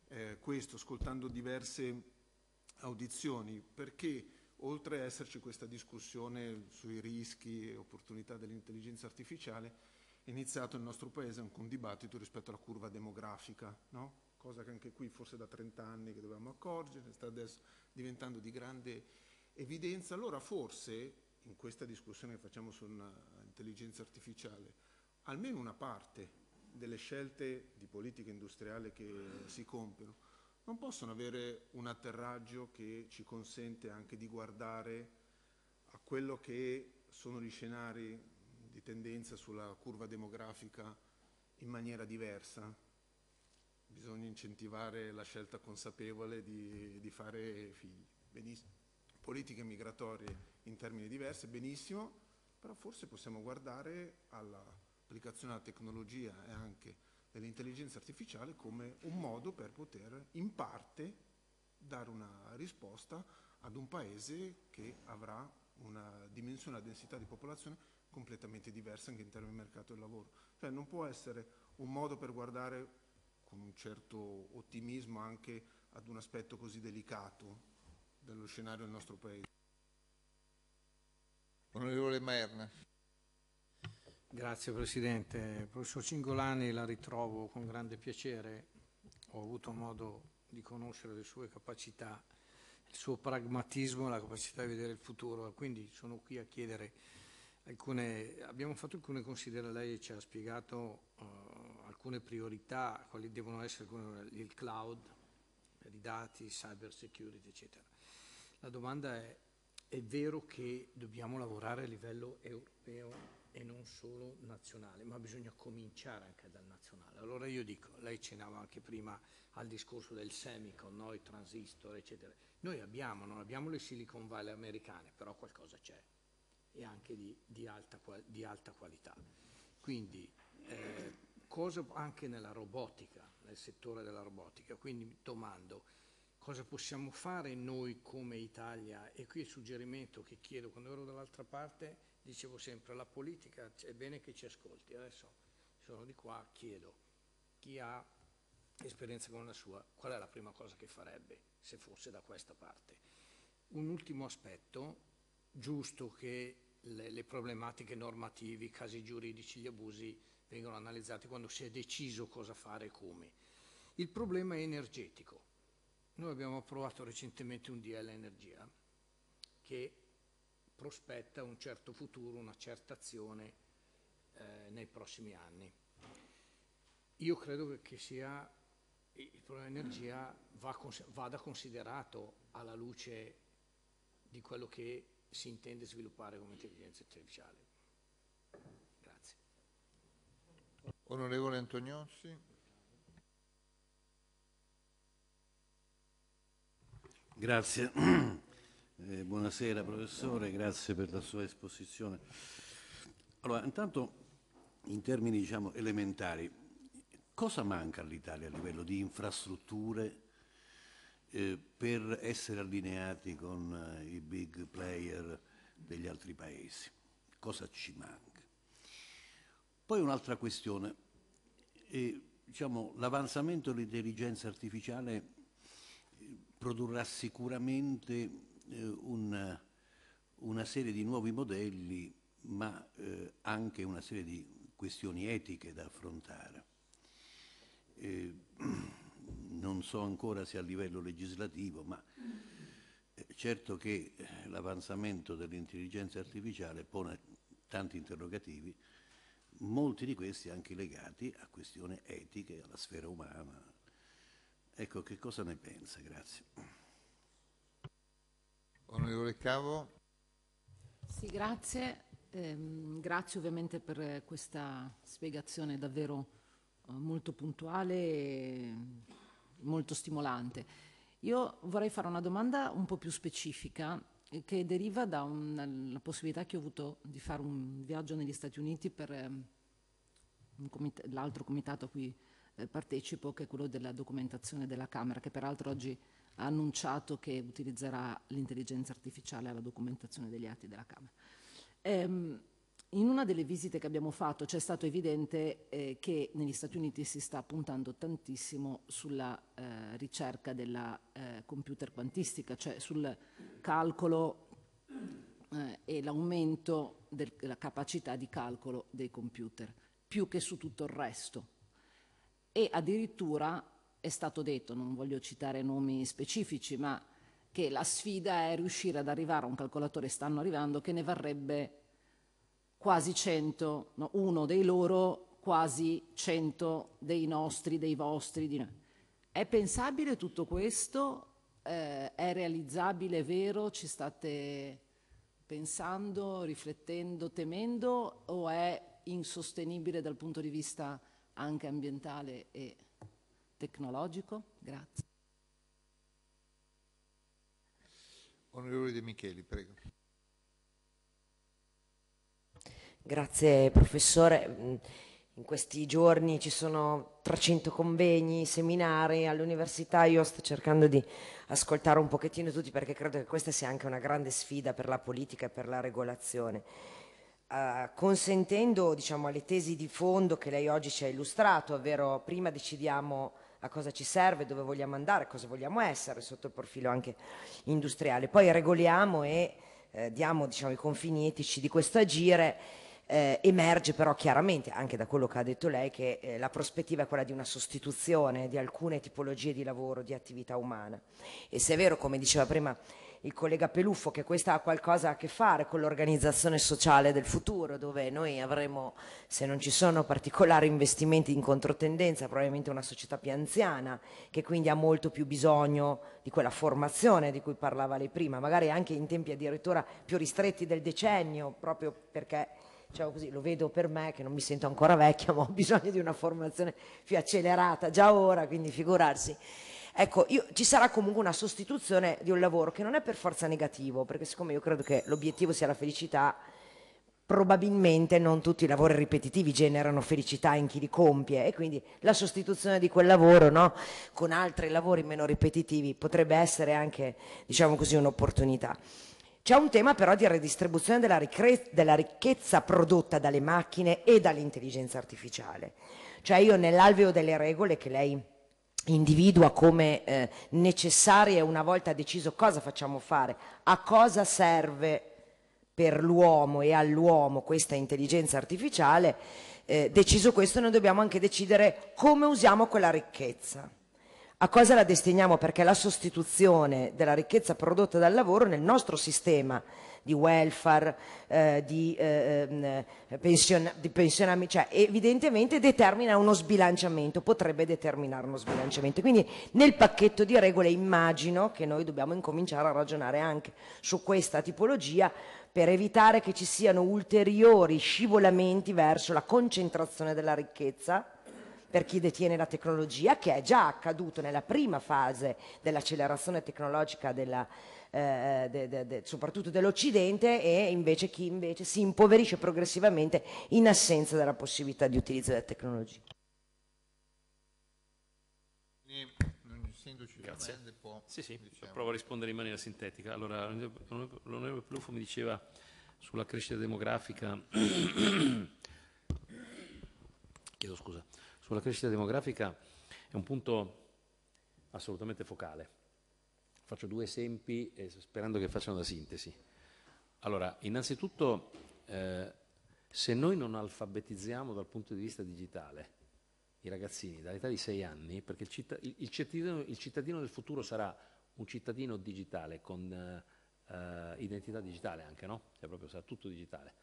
eh, questo, ascoltando diverse audizioni, perché oltre a esserci questa discussione sui rischi e opportunità dell'intelligenza artificiale, è iniziato nel nostro Paese anche un dibattito rispetto alla curva demografica, no? cosa che anche qui forse da 30 anni che dovevamo accorgere, sta adesso diventando di grande evidenza, allora forse in questa discussione che facciamo sull'intelligenza artificiale, almeno una parte delle scelte di politica industriale che si compiono non possono avere un atterraggio che ci consente anche di guardare a quello che sono gli scenari di tendenza sulla curva demografica in maniera diversa, bisogna incentivare la scelta consapevole di, di fare figli. Benissimo. Politiche migratorie in termini diversi, benissimo, però forse possiamo guardare all'applicazione della tecnologia e anche dell'intelligenza artificiale come un modo per poter in parte dare una risposta ad un paese che avrà una dimensione, una densità di popolazione completamente diversa anche in termini di mercato del lavoro. Cioè non può essere un modo per guardare con un certo ottimismo anche ad un aspetto così delicato dello scenario del nostro Paese. Onorevole Maerna. Grazie Presidente. Professor Cingolani la ritrovo con grande piacere. Ho avuto modo di conoscere le sue capacità, il suo pragmatismo e la capacità di vedere il futuro. Quindi sono qui a chiedere alcune... Abbiamo fatto alcune considerazioni, lei ci ha spiegato uh, alcune priorità, quali devono essere il cloud, i dati, cyber security, eccetera. La domanda è, è vero che dobbiamo lavorare a livello europeo e non solo nazionale, ma bisogna cominciare anche dal nazionale. Allora io dico, lei cenava anche prima al discorso del semicon, noi transistor, eccetera. Noi abbiamo, non abbiamo le Silicon Valley americane, però qualcosa c'è e anche di, di, alta, di alta, qualità. Quindi eh, cosa anche nella robotica, nel settore della robotica. Quindi mi domando cosa possiamo fare noi come Italia e qui il suggerimento che chiedo quando ero dall'altra parte, dicevo sempre la politica è bene che ci ascolti, adesso sono di qua, chiedo chi ha esperienza con la sua, qual è la prima cosa che farebbe se fosse da questa parte. Un ultimo aspetto, giusto che le, le problematiche normativi, i casi giuridici, gli abusi vengono analizzati quando si è deciso cosa fare e come. Il problema è energetico. Noi abbiamo approvato recentemente un DL Energia che prospetta un certo futuro, una certa azione eh, nei prossimi anni. Io credo che sia, il problema energia va, vada considerato alla luce di quello che si intende sviluppare come intelligenza artificiale. Onorevole Antoniozzi. Grazie. Eh, buonasera professore, grazie per la sua esposizione. Allora, intanto in termini diciamo, elementari, cosa manca all'Italia a livello di infrastrutture eh, per essere allineati con eh, i big player degli altri paesi? Cosa ci manca? Poi un'altra questione, diciamo, l'avanzamento dell'intelligenza artificiale eh, produrrà sicuramente eh, una, una, serie di nuovi modelli, ma eh, anche una serie di questioni etiche da affrontare. non so ancora se a livello legislativo, ma certo che l'avanzamento dell'intelligenza artificiale pone tanti interrogativi molti di questi anche legati a questioni etiche, alla sfera umana. Ecco, che cosa ne pensa? Grazie. Onorevole Cavo. Sì, grazie. Eh, grazie ovviamente per questa spiegazione davvero eh, molto puntuale e molto stimolante. Io vorrei fare una domanda un po' più specifica che deriva dalla possibilità che ho avuto di fare un viaggio negli Stati Uniti per um, l'altro comitato a cui eh, partecipo, che è quello della documentazione della Camera, che peraltro oggi ha annunciato che utilizzerà l'intelligenza artificiale alla documentazione degli atti della Camera. Ehm, in una delle visite che abbiamo fatto c'è stato evidente eh, che negli Stati Uniti si sta puntando tantissimo sulla eh, ricerca della eh, computer quantistica, cioè sul calcolo eh, e l'aumento della capacità di calcolo dei computer, più che su tutto il resto. E addirittura è stato detto, non voglio citare nomi specifici, ma che la sfida è riuscire ad arrivare a un calcolatore, stanno arrivando, che ne varrebbe quasi 100, no, uno dei loro, quasi 100 dei nostri, dei vostri. Di... È pensabile tutto questo? Eh, è realizzabile, è vero? Ci state pensando, riflettendo, temendo o è insostenibile dal punto di vista anche ambientale e tecnologico? Grazie. Onorevole De Micheli, prego. Grazie professore. Mm, in questi giorni ci sono 300 convegni, seminari all'università, io sto cercando di ascoltare un pochettino tutti perché credo che questa sia anche una grande sfida per la politica e per la regolazione. Uh, consentendo diciamo, alle tesi di fondo che lei oggi ci ha illustrato, ovvero prima decidiamo a cosa ci serve, dove vogliamo andare, cosa vogliamo essere sotto il profilo anche industriale, poi regoliamo e eh, diamo diciamo, i confini etici di questo agire eh, emerge però chiaramente, anche da quello che ha detto lei, che eh, la prospettiva è quella di una sostituzione di alcune tipologie di lavoro, di attività umana. E se è vero, come diceva prima il collega Peluffo che questa ha qualcosa a che fare con l'organizzazione sociale del futuro, dove noi avremo, se non ci sono particolari investimenti in controtendenza, probabilmente una società più anziana, che quindi ha molto più bisogno di quella formazione di cui parlava lei prima, magari anche in tempi addirittura più ristretti del decennio, proprio perché diciamo così, lo vedo per me che non mi sento ancora vecchia, ma ho bisogno di una formazione più accelerata già ora, quindi figurarsi. Ecco, io, ci sarà comunque una sostituzione di un lavoro che non è per forza negativo, perché siccome io credo che l'obiettivo sia la felicità, probabilmente non tutti i lavori ripetitivi generano felicità in chi li compie e quindi la sostituzione di quel lavoro no, con altri lavori meno ripetitivi potrebbe essere anche, diciamo così, un'opportunità. C'è un tema però di redistribuzione della, ricre- della ricchezza prodotta dalle macchine e dall'intelligenza artificiale. Cioè io nell'alveo delle regole che lei individua come eh, necessarie una volta deciso cosa facciamo fare, a cosa serve per l'uomo e all'uomo questa intelligenza artificiale, eh, deciso questo noi dobbiamo anche decidere come usiamo quella ricchezza a cosa la destiniamo? Perché la sostituzione della ricchezza prodotta dal lavoro nel nostro sistema di welfare, eh, di, eh, ehm, eh pension, di pensionamento, cioè evidentemente determina uno sbilanciamento, potrebbe determinare uno sbilanciamento. Quindi nel pacchetto di regole immagino che noi dobbiamo incominciare a ragionare anche su questa tipologia per evitare che ci siano ulteriori scivolamenti verso la concentrazione della ricchezza per chi detiene la tecnologia, che è già accaduto nella prima fase dell'accelerazione tecnologica della, eh, de, de, de, soprattutto dell'Occidente e invece chi invece si impoverisce progressivamente in assenza della possibilità di utilizzo della tecnologia. Grazie. Sì, sì, diciamo. provo a rispondere in maniera sintetica. Allora, l'onorevole Plufo mi diceva sulla crescita demografica, chiedo scusa, sulla crescita demografica è un punto assolutamente focale. Faccio due esempi eh, sperando che facciano da sintesi. Allora, innanzitutto, eh, se noi non alfabetizziamo dal punto di vista digitale i ragazzini dall'età di sei anni, perché il, citt il, cittadino, il, cittadino, del futuro sarà un cittadino digitale con eh, eh identità digitale anche, no? Cioè proprio sarà tutto digitale.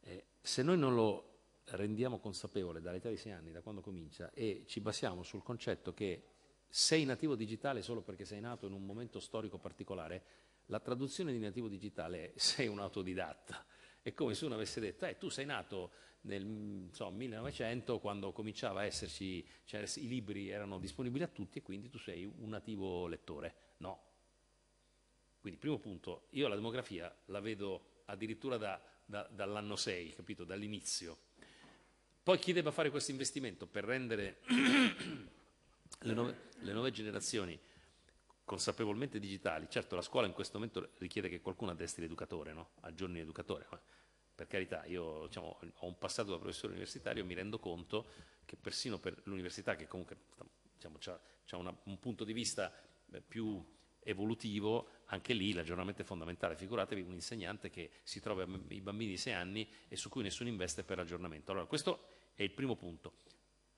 Eh, se noi non lo rendiamo consapevole dall'età di 6 anni, da quando comincia, e ci basiamo sul concetto che sei nativo digitale solo perché sei nato in un momento storico particolare, la traduzione di nativo digitale è sei un autodidatta. È come se uno avesse detto, eh, tu sei nato nel so, 1900 quando cominciava a esserci, cioè, i libri erano disponibili a tutti e quindi tu sei un nativo lettore. No. Quindi primo punto, io la demografia la vedo addirittura da, da, dall'anno 6, capito? Dall'inizio poi chi debba fare questo investimento per rendere le, nuove, le nuove generazioni consapevolmente digitali, certo la scuola in questo momento richiede che qualcuno addestri l'educatore, no? aggiorni l'educatore, ma per carità, io diciamo, ho un passato da professore universitario, e mi rendo conto che persino per l'università, che comunque diciamo, ha un punto di vista eh, più evolutivo, anche lì l'aggiornamento è fondamentale. Figuratevi un insegnante che si trova i bambini di 6 anni e su cui nessuno investe per l'aggiornamento. Allora, questo è il primo punto.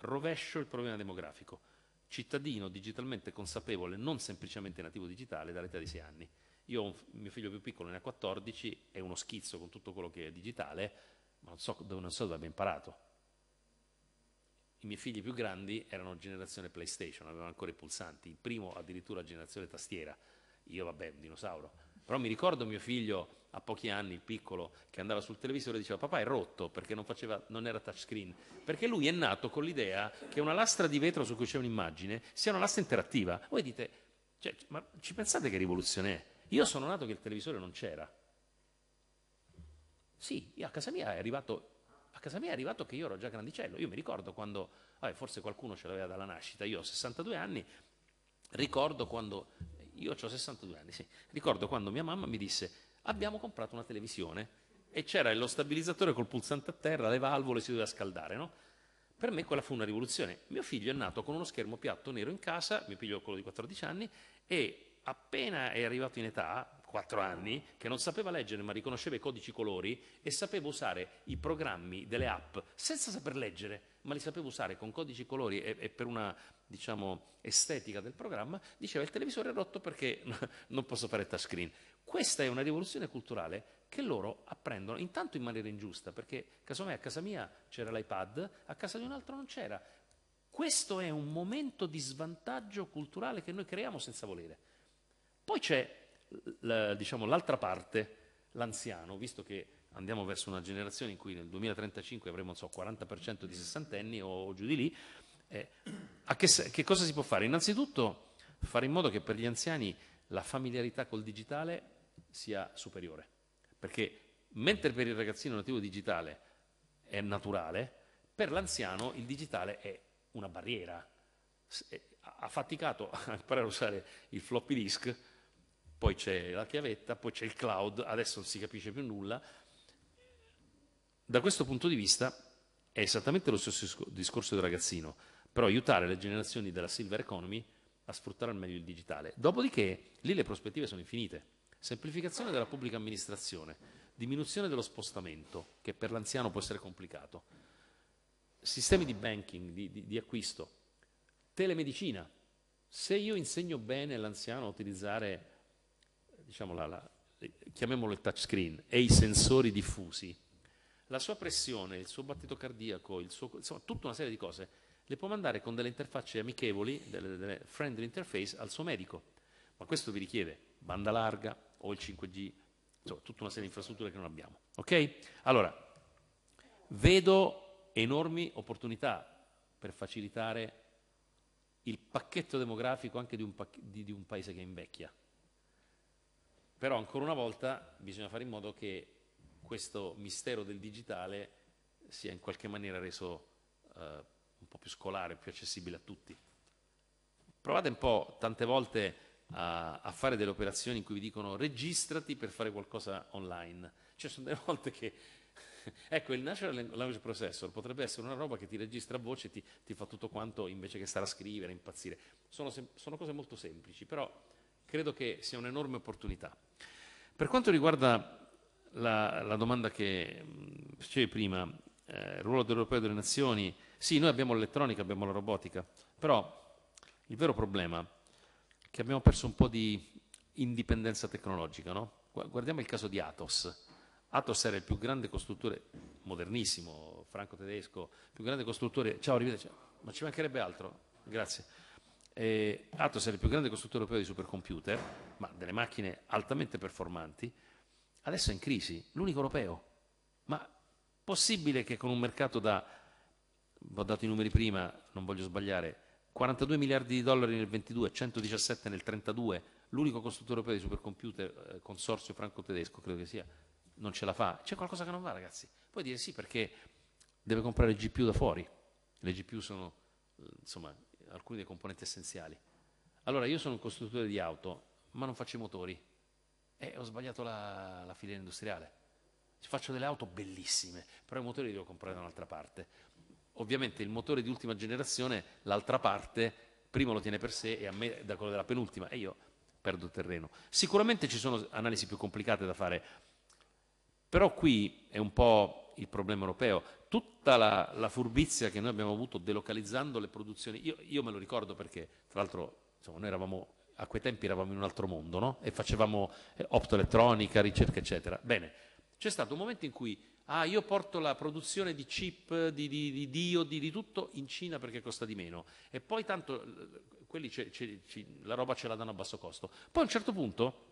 Rovescio il problema demografico. Cittadino digitalmente consapevole, non semplicemente nativo digitale, dall'età di 6 anni. Io, ho un mio figlio più piccolo ne ha 14, è uno schizzo con tutto quello che è digitale, ma non so, non so dove abbia imparato. I miei figli più grandi erano generazione PlayStation, avevano ancora i pulsanti, il primo addirittura generazione tastiera. Io, vabbè, un dinosauro però mi ricordo mio figlio a pochi anni, il piccolo, che andava sul televisore e diceva papà è rotto perché non, faceva, non era touchscreen, perché lui è nato con l'idea che una lastra di vetro su cui c'è un'immagine sia una lastra interattiva. Voi dite, cioè, ma ci pensate che rivoluzione è? Io sono nato che il televisore non c'era. Sì, a casa mia è arrivato a casa mia è arrivato che io ero già grandicello. Io mi ricordo quando, vabbè, forse qualcuno ce l'aveva dalla nascita, io ho 62 anni, ricordo quando io ho 62 anni, sì. Ricordo quando mia mamma mi disse abbiamo comprato una televisione e c'era lo stabilizzatore col pulsante a terra, le valvole, si doveva scaldare, no? Per me quella fu una rivoluzione. Mio figlio è nato con uno schermo piatto nero in casa, mio figlio è quello di 14 anni, e appena è arrivato in età, 4 anni, che non sapeva leggere ma riconosceva i codici colori e sapeva usare i programmi delle app senza saper leggere, ma li sapeva usare con codici colori e, e per una diciamo, estetica del programma, diceva il televisore è rotto perché non posso fare touchscreen. Questa è una rivoluzione culturale che loro apprendono, intanto in maniera ingiusta, perché casomai a casa mia c'era l'iPad, a casa di un altro non c'era. Questo è un momento di svantaggio culturale che noi creiamo senza volere. Poi c'è diciamo, l'altra parte, l'anziano, visto che andiamo verso una generazione in cui nel 2035 avremo so, 40% di sessantenni o, o giù di lì, eh, che, che cosa si può fare? Innanzitutto fare in modo che per gli anziani la familiarità col digitale sia superiore, perché mentre per il ragazzino nativo digitale è naturale, per l'anziano il digitale è una barriera. Eh, ha faticato a imparare a usare il floppy disk, poi c'è la chiavetta, poi c'è il cloud, adesso non si capisce più nulla. Da questo punto di vista è esattamente lo stesso discorso del ragazzino però aiutare le generazioni della silver economy a sfruttare al meglio il digitale. Dopodiché lì le prospettive sono infinite. Semplificazione della pubblica amministrazione, diminuzione dello spostamento, che per l'anziano può essere complicato, sistemi di banking, di, di, di acquisto, telemedicina. Se io insegno bene all'anziano a utilizzare, diciamo la, la, chiamiamolo il touchscreen, e i sensori diffusi, la sua pressione, il suo battito cardiaco, il suo, insomma tutta una serie di cose le può mandare con delle interfacce amichevoli, delle, delle friendly interface, al suo medico. Ma questo vi richiede banda larga o il 5G, insomma, tutta una serie di infrastrutture che non abbiamo. Ok? Allora, vedo enormi opportunità per facilitare il pacchetto demografico anche di un, di, di un paese che invecchia. Però ancora una volta bisogna fare in modo che questo mistero del digitale sia in qualche maniera reso eh, un po' più scolare, più accessibile a tutti. Provate un po' tante volte a, a fare delle operazioni in cui vi dicono registrati per fare qualcosa online. Cioè sono delle volte che ecco, il Natural Language Processor potrebbe essere una roba che ti registra a voce e ti, ti, fa tutto quanto invece che stare a scrivere, impazzire. Sono, sono, cose molto semplici, però credo che sia un'enorme opportunità. Per quanto riguarda la, la domanda che facevi prima, eh, ruolo europeo delle nazioni, sì, noi abbiamo l'elettronica, abbiamo la robotica, però il vero problema è che abbiamo perso un po' di indipendenza tecnologica, no? Guardiamo il caso di Atos. Atos era il più grande costruttore, modernissimo, franco-tedesco, più grande costruttore, ciao, arrivederci, ma ci mancherebbe altro, grazie. Eh, Atos era il più grande costruttore europeo di supercomputer, ma delle macchine altamente performanti, adesso è in crisi, l'unico europeo, Possibile che con un mercato da, ho dato i numeri prima, non voglio sbagliare, 42 miliardi di dollari nel 22, 117 nel 32, l'unico costruttore europeo di supercomputer, eh, consorzio franco-tedesco, credo che sia, non ce la fa. C'è qualcosa che non va, ragazzi. Puoi dire sì perché deve comprare GPU da fuori. Le GPU sono, eh, insomma, alcuni dei componenti essenziali. Allora, io sono un costruttore di auto, ma non faccio i motori. E eh, ho sbagliato la, la filiera industriale faccio delle auto bellissime, però i motori li devo comprare da un'altra parte. Ovviamente il motore di ultima generazione, l'altra parte, prima lo tiene per sé e a me da quello della penultima e io perdo terreno. Sicuramente ci sono analisi più complicate da fare, però qui è un po' il problema europeo. Tutta la, la furbizia che noi abbiamo avuto delocalizzando le produzioni, io, io me lo ricordo perché tra l'altro noi eravamo a quei tempi eravamo in un altro mondo no? e facevamo eh, optoelettronica, ricerca eccetera. Bene, c'è stato un momento in cui, ah, io porto la produzione di chip, di, di, di diodi, di tutto in Cina perché costa di meno. E poi tanto ce, ce, ce, la roba ce la danno a basso costo. Poi a un certo punto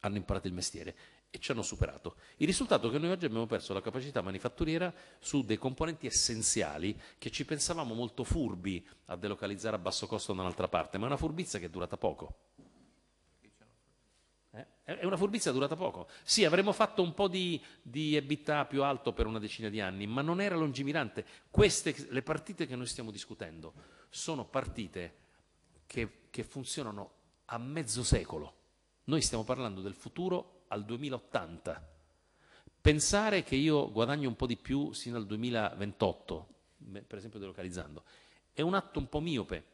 hanno imparato il mestiere e ci hanno superato. Il risultato è che noi oggi abbiamo perso la capacità manifatturiera su dei componenti essenziali che ci pensavamo molto furbi a delocalizzare a basso costo da un'altra parte, ma è una furbizia che è durata poco. Eh, è una furbizia durata poco. Sì, avremmo fatto un po' di, di EBITDA più alto per una decina di anni, ma non era lungimirante. Queste, le partite che noi stiamo discutendo, sono partite che, che funzionano a mezzo secolo. Noi stiamo parlando del futuro al 2080. Pensare che io guadagno un po' di più sino al 2028, per esempio delocalizzando, è un atto un po' miope.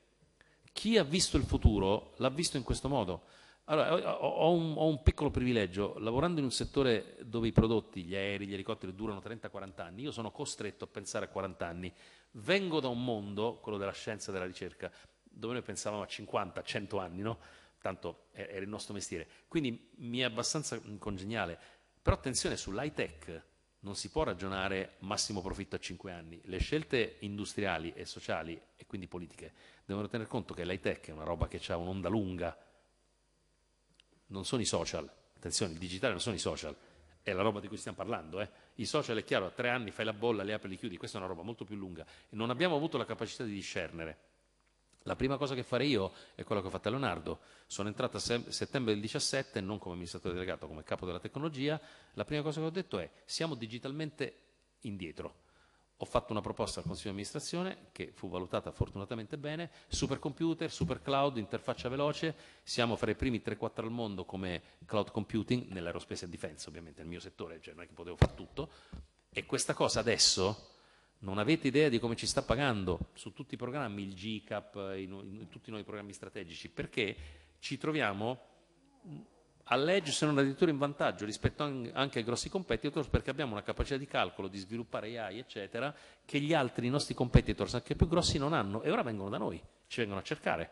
Chi ha visto il futuro l'ha visto in questo modo allora, ho un, ho un, piccolo privilegio, lavorando in un settore dove i prodotti, gli aerei, gli elicotteri durano 30-40 anni, io sono costretto a pensare a 40 anni. Vengo da un mondo, quello della scienza e della ricerca, dove noi pensavamo a 50, 100 anni, no? Tanto era il nostro mestiere. Quindi mi è abbastanza congeniale. Però attenzione, sull'high tech non si può ragionare massimo profitto a 5 anni. Le scelte industriali e sociali, e quindi politiche, devono tener conto che l'high tech è una roba che ha un'onda lunga, non sono i social, attenzione, il digitale non sono i social, è la roba di cui stiamo parlando. Eh. I social è chiaro, a tre anni fai la bolla, le apri, le chiudi, questa è una roba molto più lunga e non abbiamo avuto la capacità di discernere. La prima cosa che farei io è quella che ho fatto a Leonardo. Sono entrato a settembre del 17, non come amministratore delegato, come capo della tecnologia. La prima cosa che ho detto è siamo digitalmente indietro ho fatto una proposta al Consiglio di amministrazione che fu valutata fortunatamente bene, supercomputer, supercloud, interfaccia veloce, siamo fra i primi 3-4 al mondo come cloud computing, nell'aerospace e defense ovviamente, nel mio settore, cioè non è che potevo fare tutto, e questa cosa adesso non avete idea di come ci sta pagando su tutti i programmi, il GCAP, in, in, in tutti i nuovi programmi strategici, perché ci troviamo a legge se non addirittura in vantaggio rispetto anche ai grossi competitors perché abbiamo una capacità di calcolo, di sviluppare AI eccetera che gli altri i nostri competitors anche più grossi non hanno e ora vengono da noi, ci vengono a cercare.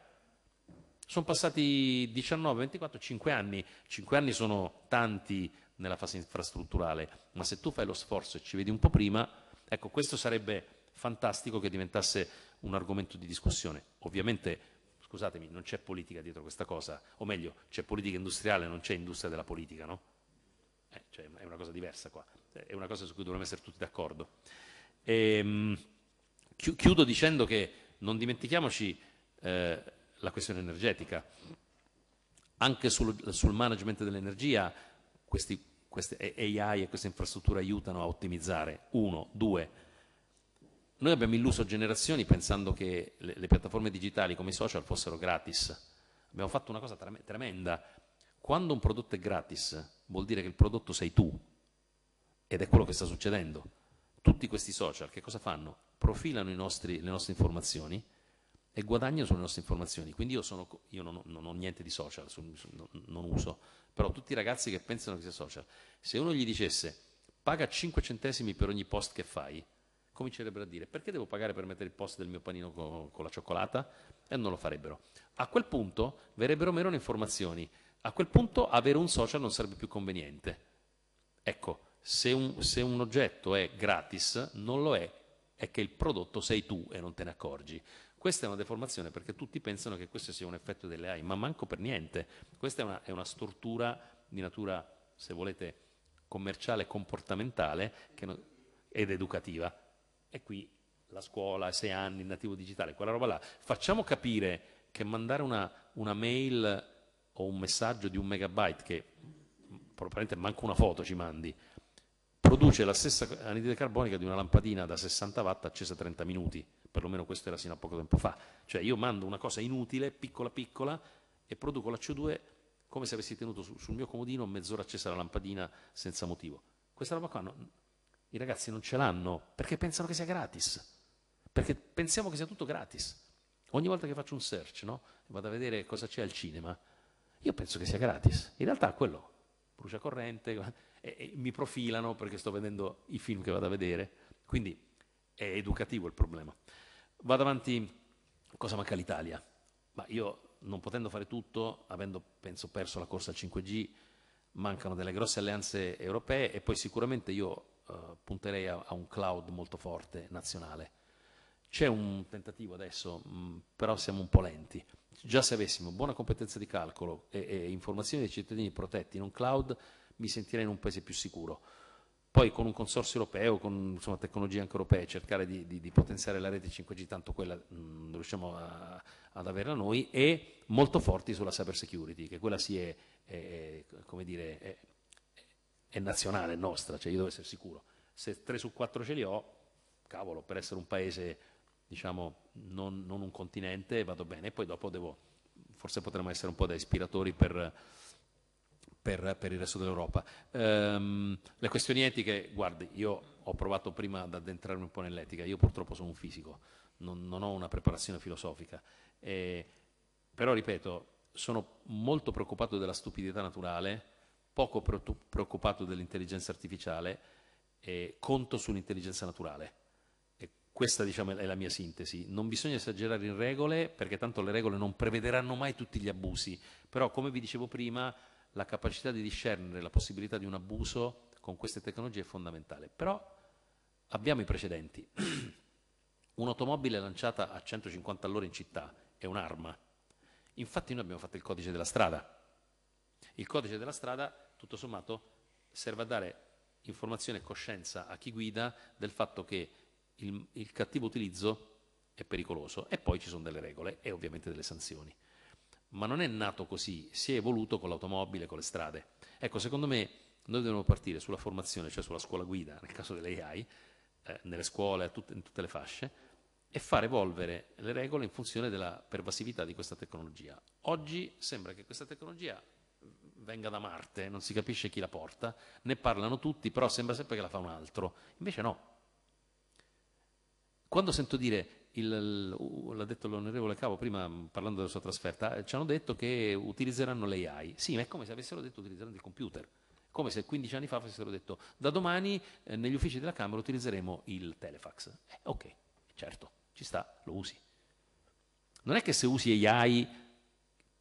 Sono passati 19, 24, 5 anni, 5 anni sono tanti nella fase infrastrutturale, ma se tu fai lo sforzo e ci vedi un po' prima, ecco questo sarebbe fantastico che diventasse un argomento di discussione. Ovviamente Scusatemi, non c'è politica dietro questa cosa, o meglio, c'è politica industriale, non c'è industria della politica, no? Eh, cioè, è una cosa diversa qua, è una cosa su cui dovremmo essere tutti d'accordo. Ehm, chiudo dicendo che non dimentichiamoci eh, la questione energetica. Anche sul, sul management dell'energia questi, queste AI e queste infrastrutture aiutano a ottimizzare. Uno, due, tre, noi abbiamo illuso generazioni pensando che le, le piattaforme digitali come i social fossero gratis. Abbiamo fatto una cosa tremenda. Quando un prodotto è gratis, vuol dire che il prodotto sei tu. Ed è quello che sta succedendo. Tutti questi social che cosa fanno? Profilano nostri, le nostre informazioni e guadagnano sulle nostre informazioni. Quindi io, sono, io non, non, ho niente di social, non uso, però tutti i ragazzi che pensano che sia social, se uno gli dicesse paga 5 centesimi per ogni post che fai, comincerebbero a dire perché devo pagare per mettere il post del mio panino co- con la cioccolata? E non lo farebbero. A quel punto verrebbero meno le informazioni, a quel punto avere un social non sarebbe più conveniente. Ecco, se un, se un oggetto è gratis, non lo è, è che il prodotto sei tu e non te ne accorgi. Questa è una deformazione perché tutti pensano che questo sia un effetto delle AI, ma manco per niente. Questa è una, è una stortura di natura, se volete, commerciale, comportamentale no, ed educativa, e qui la scuola, sei anni, il nativo digitale, quella roba là. Facciamo capire che mandare una, una mail o un messaggio di un megabyte, che probabilmente manca una foto ci mandi, produce la stessa anidride carbonica di una lampadina da 60 watt accesa 30 minuti, perlomeno questo era sino a poco tempo fa. Cioè io mando una cosa inutile, piccola piccola, e produco la CO2 come se avessi tenuto sul mio comodino mezz'ora accesa la lampadina senza motivo. Questa roba qua Non, i ragazzi non ce l'hanno perché pensano che sia gratis, perché pensiamo che sia tutto gratis. Ogni volta che faccio un search, no? vado a vedere cosa c'è al cinema, io penso che sia gratis. In realtà quello brucia corrente, e, e mi profilano perché sto vedendo i film che vado a vedere. Quindi è educativo il problema. Vado avanti, cosa manca all'Italia? Ma io non potendo fare tutto, avendo penso perso la corsa al 5G, mancano delle grosse alleanze europee e poi sicuramente io eh, punterei a, a, un cloud molto forte nazionale. C'è un tentativo adesso, mh, mm, però siamo un po' lenti. Già se avessimo buona competenza di calcolo e, e informazioni dei cittadini protetti in un cloud, mi sentirei in un paese più sicuro poi con un consorzio europeo, con insomma, tecnologie anche europee, cercare di, di, di, potenziare la rete 5G, tanto quella mh, mm, riusciamo a, ad averla noi, e molto forti sulla cyber security, che quella si è, è, dire, è, è nazionale, è nostra, cioè io devo essere sicuro. Se 3 su 4 ce li ho, cavolo, per essere un paese, diciamo, non, non un continente, vado bene. E poi dopo devo, forse potremmo essere un po' da ispiratori per, per, per il resto dell'Europa. Ehm, le questioni etiche, guardi, io ho provato prima ad addentrarmi un po' nell'etica, io purtroppo sono un fisico, non, non ho una preparazione filosofica, e, però ripeto, sono molto preoccupato della stupidità naturale poco preoccupato dell'intelligenza artificiale e conto sull'intelligenza naturale. E questa diciamo, è la mia sintesi. Non bisogna esagerare in regole perché tanto le regole non prevederanno mai tutti gli abusi, però come vi dicevo prima la capacità di discernere la possibilità di un abuso con queste tecnologie è fondamentale. Però abbiamo i precedenti. Un'automobile lanciata a 150 all'ora in città è un'arma. Infatti noi abbiamo fatto il codice della strada. Il codice della strada tutto sommato serve a dare informazione e coscienza a chi guida del fatto che il, il cattivo utilizzo è pericoloso e poi ci sono delle regole e ovviamente delle sanzioni. Ma non è nato così, si è evoluto con l'automobile, con le strade. Ecco, secondo me noi dobbiamo partire sulla formazione, cioè sulla scuola guida, nel caso dell'AI, eh, nelle scuole, tut in tutte le fasce, e far evolvere le regole in funzione della pervasività di questa tecnologia. Oggi sembra che questa tecnologia venga da Marte, non si capisce chi la porta, ne parlano tutti, però sembra sempre che la fa un altro. Invece no. Quando sento dire, il, l'ha detto l'onorevole Cavo prima mm, parlando della sua trasferta, eh, ci hanno detto che utilizzeranno l'AI. Sì, ma è come se avessero detto utilizzeranno il computer. Come se 15 anni fa avessero detto da domani eh, negli uffici della Camera utilizzeremo il telefax. Eh, ok, certo, ci sta, lo usi. Non è che se usi AI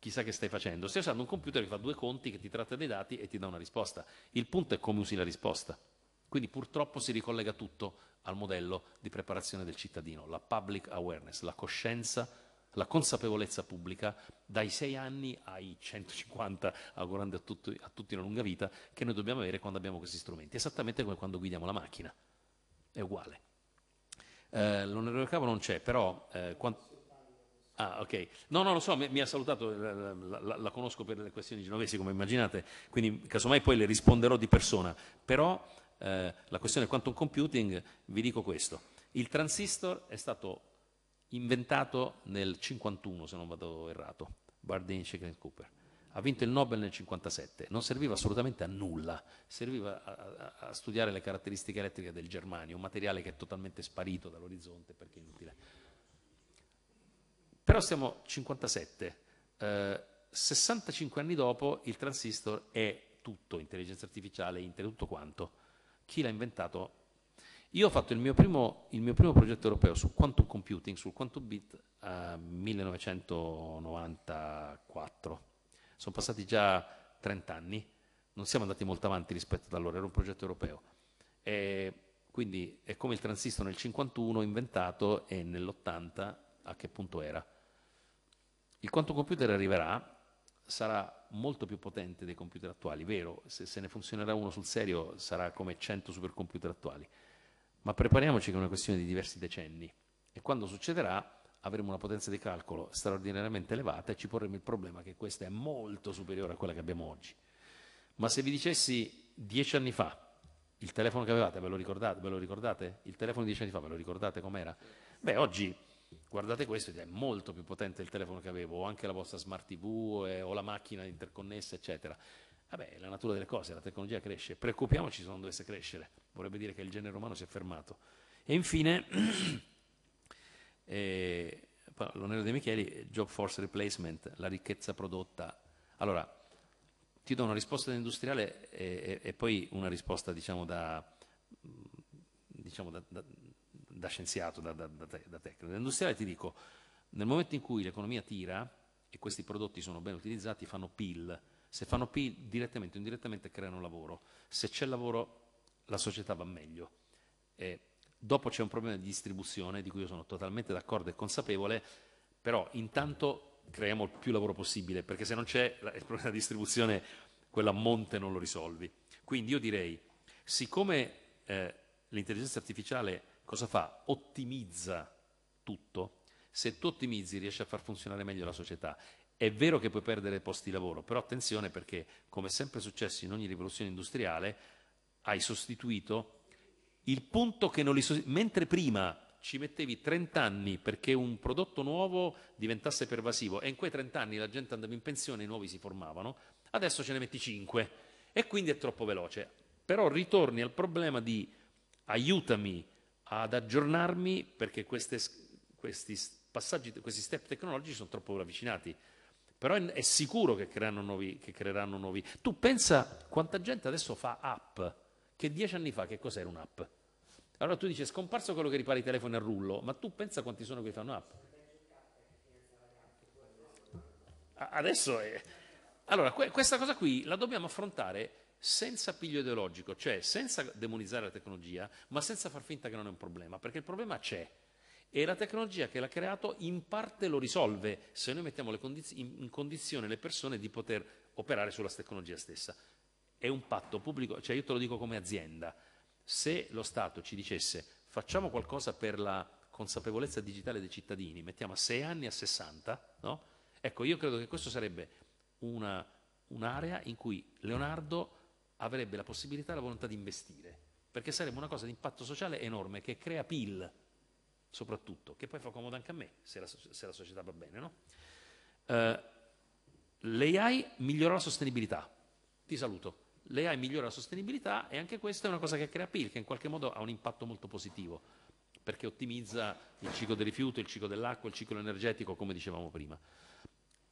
chissà che stai facendo, stai usando un computer che fa due conti, che ti tratta dei dati e ti dà una risposta. Il punto è come usi la risposta. Quindi purtroppo si ricollega tutto al modello di preparazione del cittadino, la public awareness, la coscienza, la consapevolezza pubblica dai 6 anni ai 150, augurando a tutti, a tutti una lunga vita, che noi dobbiamo avere quando abbiamo questi strumenti, esattamente come quando guidiamo la macchina, è uguale. Eh, l'onorevole Cavo non c'è, però eh, quant- Ah, ok. No, no, lo so, mi, mi ha salutato, la, la, la, conosco per le questioni genovesi, come immaginate, quindi casomai poi le risponderò di persona. Però eh, la questione quantum computing, vi dico questo. Il transistor è stato inventato nel 51, se non vado errato, Bardeen e Cooper. Ha vinto il Nobel nel 57, non serviva assolutamente a nulla, serviva a, a, a studiare le caratteristiche elettriche del germanio, un materiale che è totalmente sparito dall'orizzonte perché è inutile. Però siamo 57, eh, 65 anni dopo il transistor è tutto, intelligenza artificiale, internet, tutto quanto. Chi l'ha inventato? Io ho fatto il mio, primo, il mio, primo, progetto europeo su quantum computing, sul quantum bit, a 1994. Sono passati già 30 anni, non siamo andati molto avanti rispetto ad allora, era un progetto europeo. E quindi è come il transistor nel 51 inventato e nell'80 a che punto era? Il quantum computer arriverà, sarà molto più potente dei computer attuali, vero, se, se ne funzionerà uno sul serio sarà come 100 supercomputer attuali, ma prepariamoci che è una questione di diversi decenni e quando succederà avremo una potenza di calcolo straordinariamente elevata e ci porremo il problema che questa è molto superiore a quella che abbiamo oggi. Ma se vi dicessi dieci anni fa, il telefono che avevate, ve lo ricordate? Ve lo ricordate? Il telefono di dieci anni fa, ve lo ricordate com'era? Beh, oggi guardate questo ed è molto più potente il telefono che avevo, o anche la vostra smart TV, eh, o la macchina interconnessa, eccetera. Vabbè, è la natura delle cose, la tecnologia cresce, preoccupiamoci se non dovesse crescere, vorrebbe dire che il genere umano si è fermato. E infine, eh, l'onero De Micheli, job force replacement, la ricchezza prodotta. Allora, ti do una risposta da industriale e, eh, e, e poi una risposta, diciamo, da, diciamo da, da da scienziato, da, da, da, da tecnico. Da ti dico, nel momento in cui l'economia tira e questi prodotti sono ben utilizzati, fanno PIL. Se fanno PIL direttamente o indirettamente creano lavoro. Se c'è lavoro la società va meglio. E dopo c'è un problema di distribuzione di cui io sono totalmente d'accordo e consapevole, però intanto creiamo il più lavoro possibile, perché se non c'è il problema di distribuzione, quella a monte non lo risolvi. Quindi io direi, siccome eh, l'intelligenza artificiale cosa fa? Ottimizza tutto. Se tu ottimizzi riesci a far funzionare meglio la società. È vero che puoi perdere posti di lavoro, però attenzione perché, come è sempre successo in ogni rivoluzione industriale, hai sostituito il punto che non li sostituisci. Mentre prima ci mettevi 30 anni perché un prodotto nuovo diventasse pervasivo e in quei 30 anni la gente andava in pensione e i nuovi si formavano, adesso ce ne metti 5 e quindi è troppo veloce. Però ritorni al problema di aiutami ad aggiornarmi perché queste, questi passaggi, questi step tecnologici sono troppo ravvicinati. Però è, è sicuro che creeranno, nuovi, che creeranno nuovi. Tu pensa quanta gente adesso fa app, che dieci anni fa che cos'era un'app? Allora tu dici è scomparso quello che ripara i telefoni a rullo, ma tu pensa quanti sono che fanno app? Adesso è... Allora, que- questa cosa qui la dobbiamo affrontare senza piglio ideologico, cioè senza demonizzare la tecnologia, ma senza far finta che non è un problema, perché il problema c'è e la tecnologia che l'ha creato in parte lo risolve se noi mettiamo condiz in condizione le persone di poter operare sulla tecnologia stessa. È un patto pubblico, cioè io te lo dico come azienda, se lo Stato ci dicesse facciamo qualcosa per la consapevolezza digitale dei cittadini, mettiamo a 6 anni a 60, no? ecco io credo che questo sarebbe un'area in cui Leonardo avrebbe la possibilità e la volontà di investire, perché sarebbe una cosa di impatto sociale enorme che crea PIL, soprattutto, che poi fa comodo anche a me se la, se la società va bene. No? Uh, eh, L'AI migliora la sostenibilità, ti saluto. L'AI migliora la sostenibilità e anche questa è una cosa che crea PIL, che in qualche modo ha un impatto molto positivo, perché ottimizza il ciclo del rifiuto, il ciclo dell'acqua, il ciclo energetico, come dicevamo prima.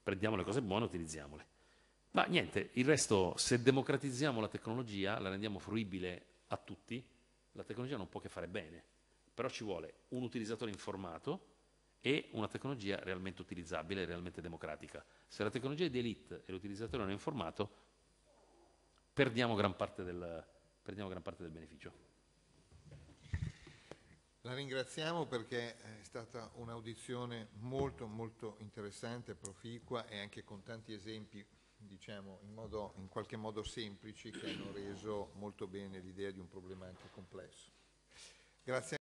Prendiamo le cose buone, utilizziamole. Ma niente, il resto, se democratizziamo la tecnologia, la rendiamo fruibile a tutti, la tecnologia non può che fare bene, però ci vuole un utilizzatore informato e una tecnologia realmente utilizzabile, realmente democratica. Se la tecnologia è di elite e l'utilizzatore non è informato, perdiamo gran parte del, gran parte del beneficio. La ringraziamo perché è stata un'audizione molto molto interessante, proficua e anche con tanti esempi diciamo, in, modo, in qualche modo semplici che hanno reso molto bene l'idea di un problema anche complesso. Grazie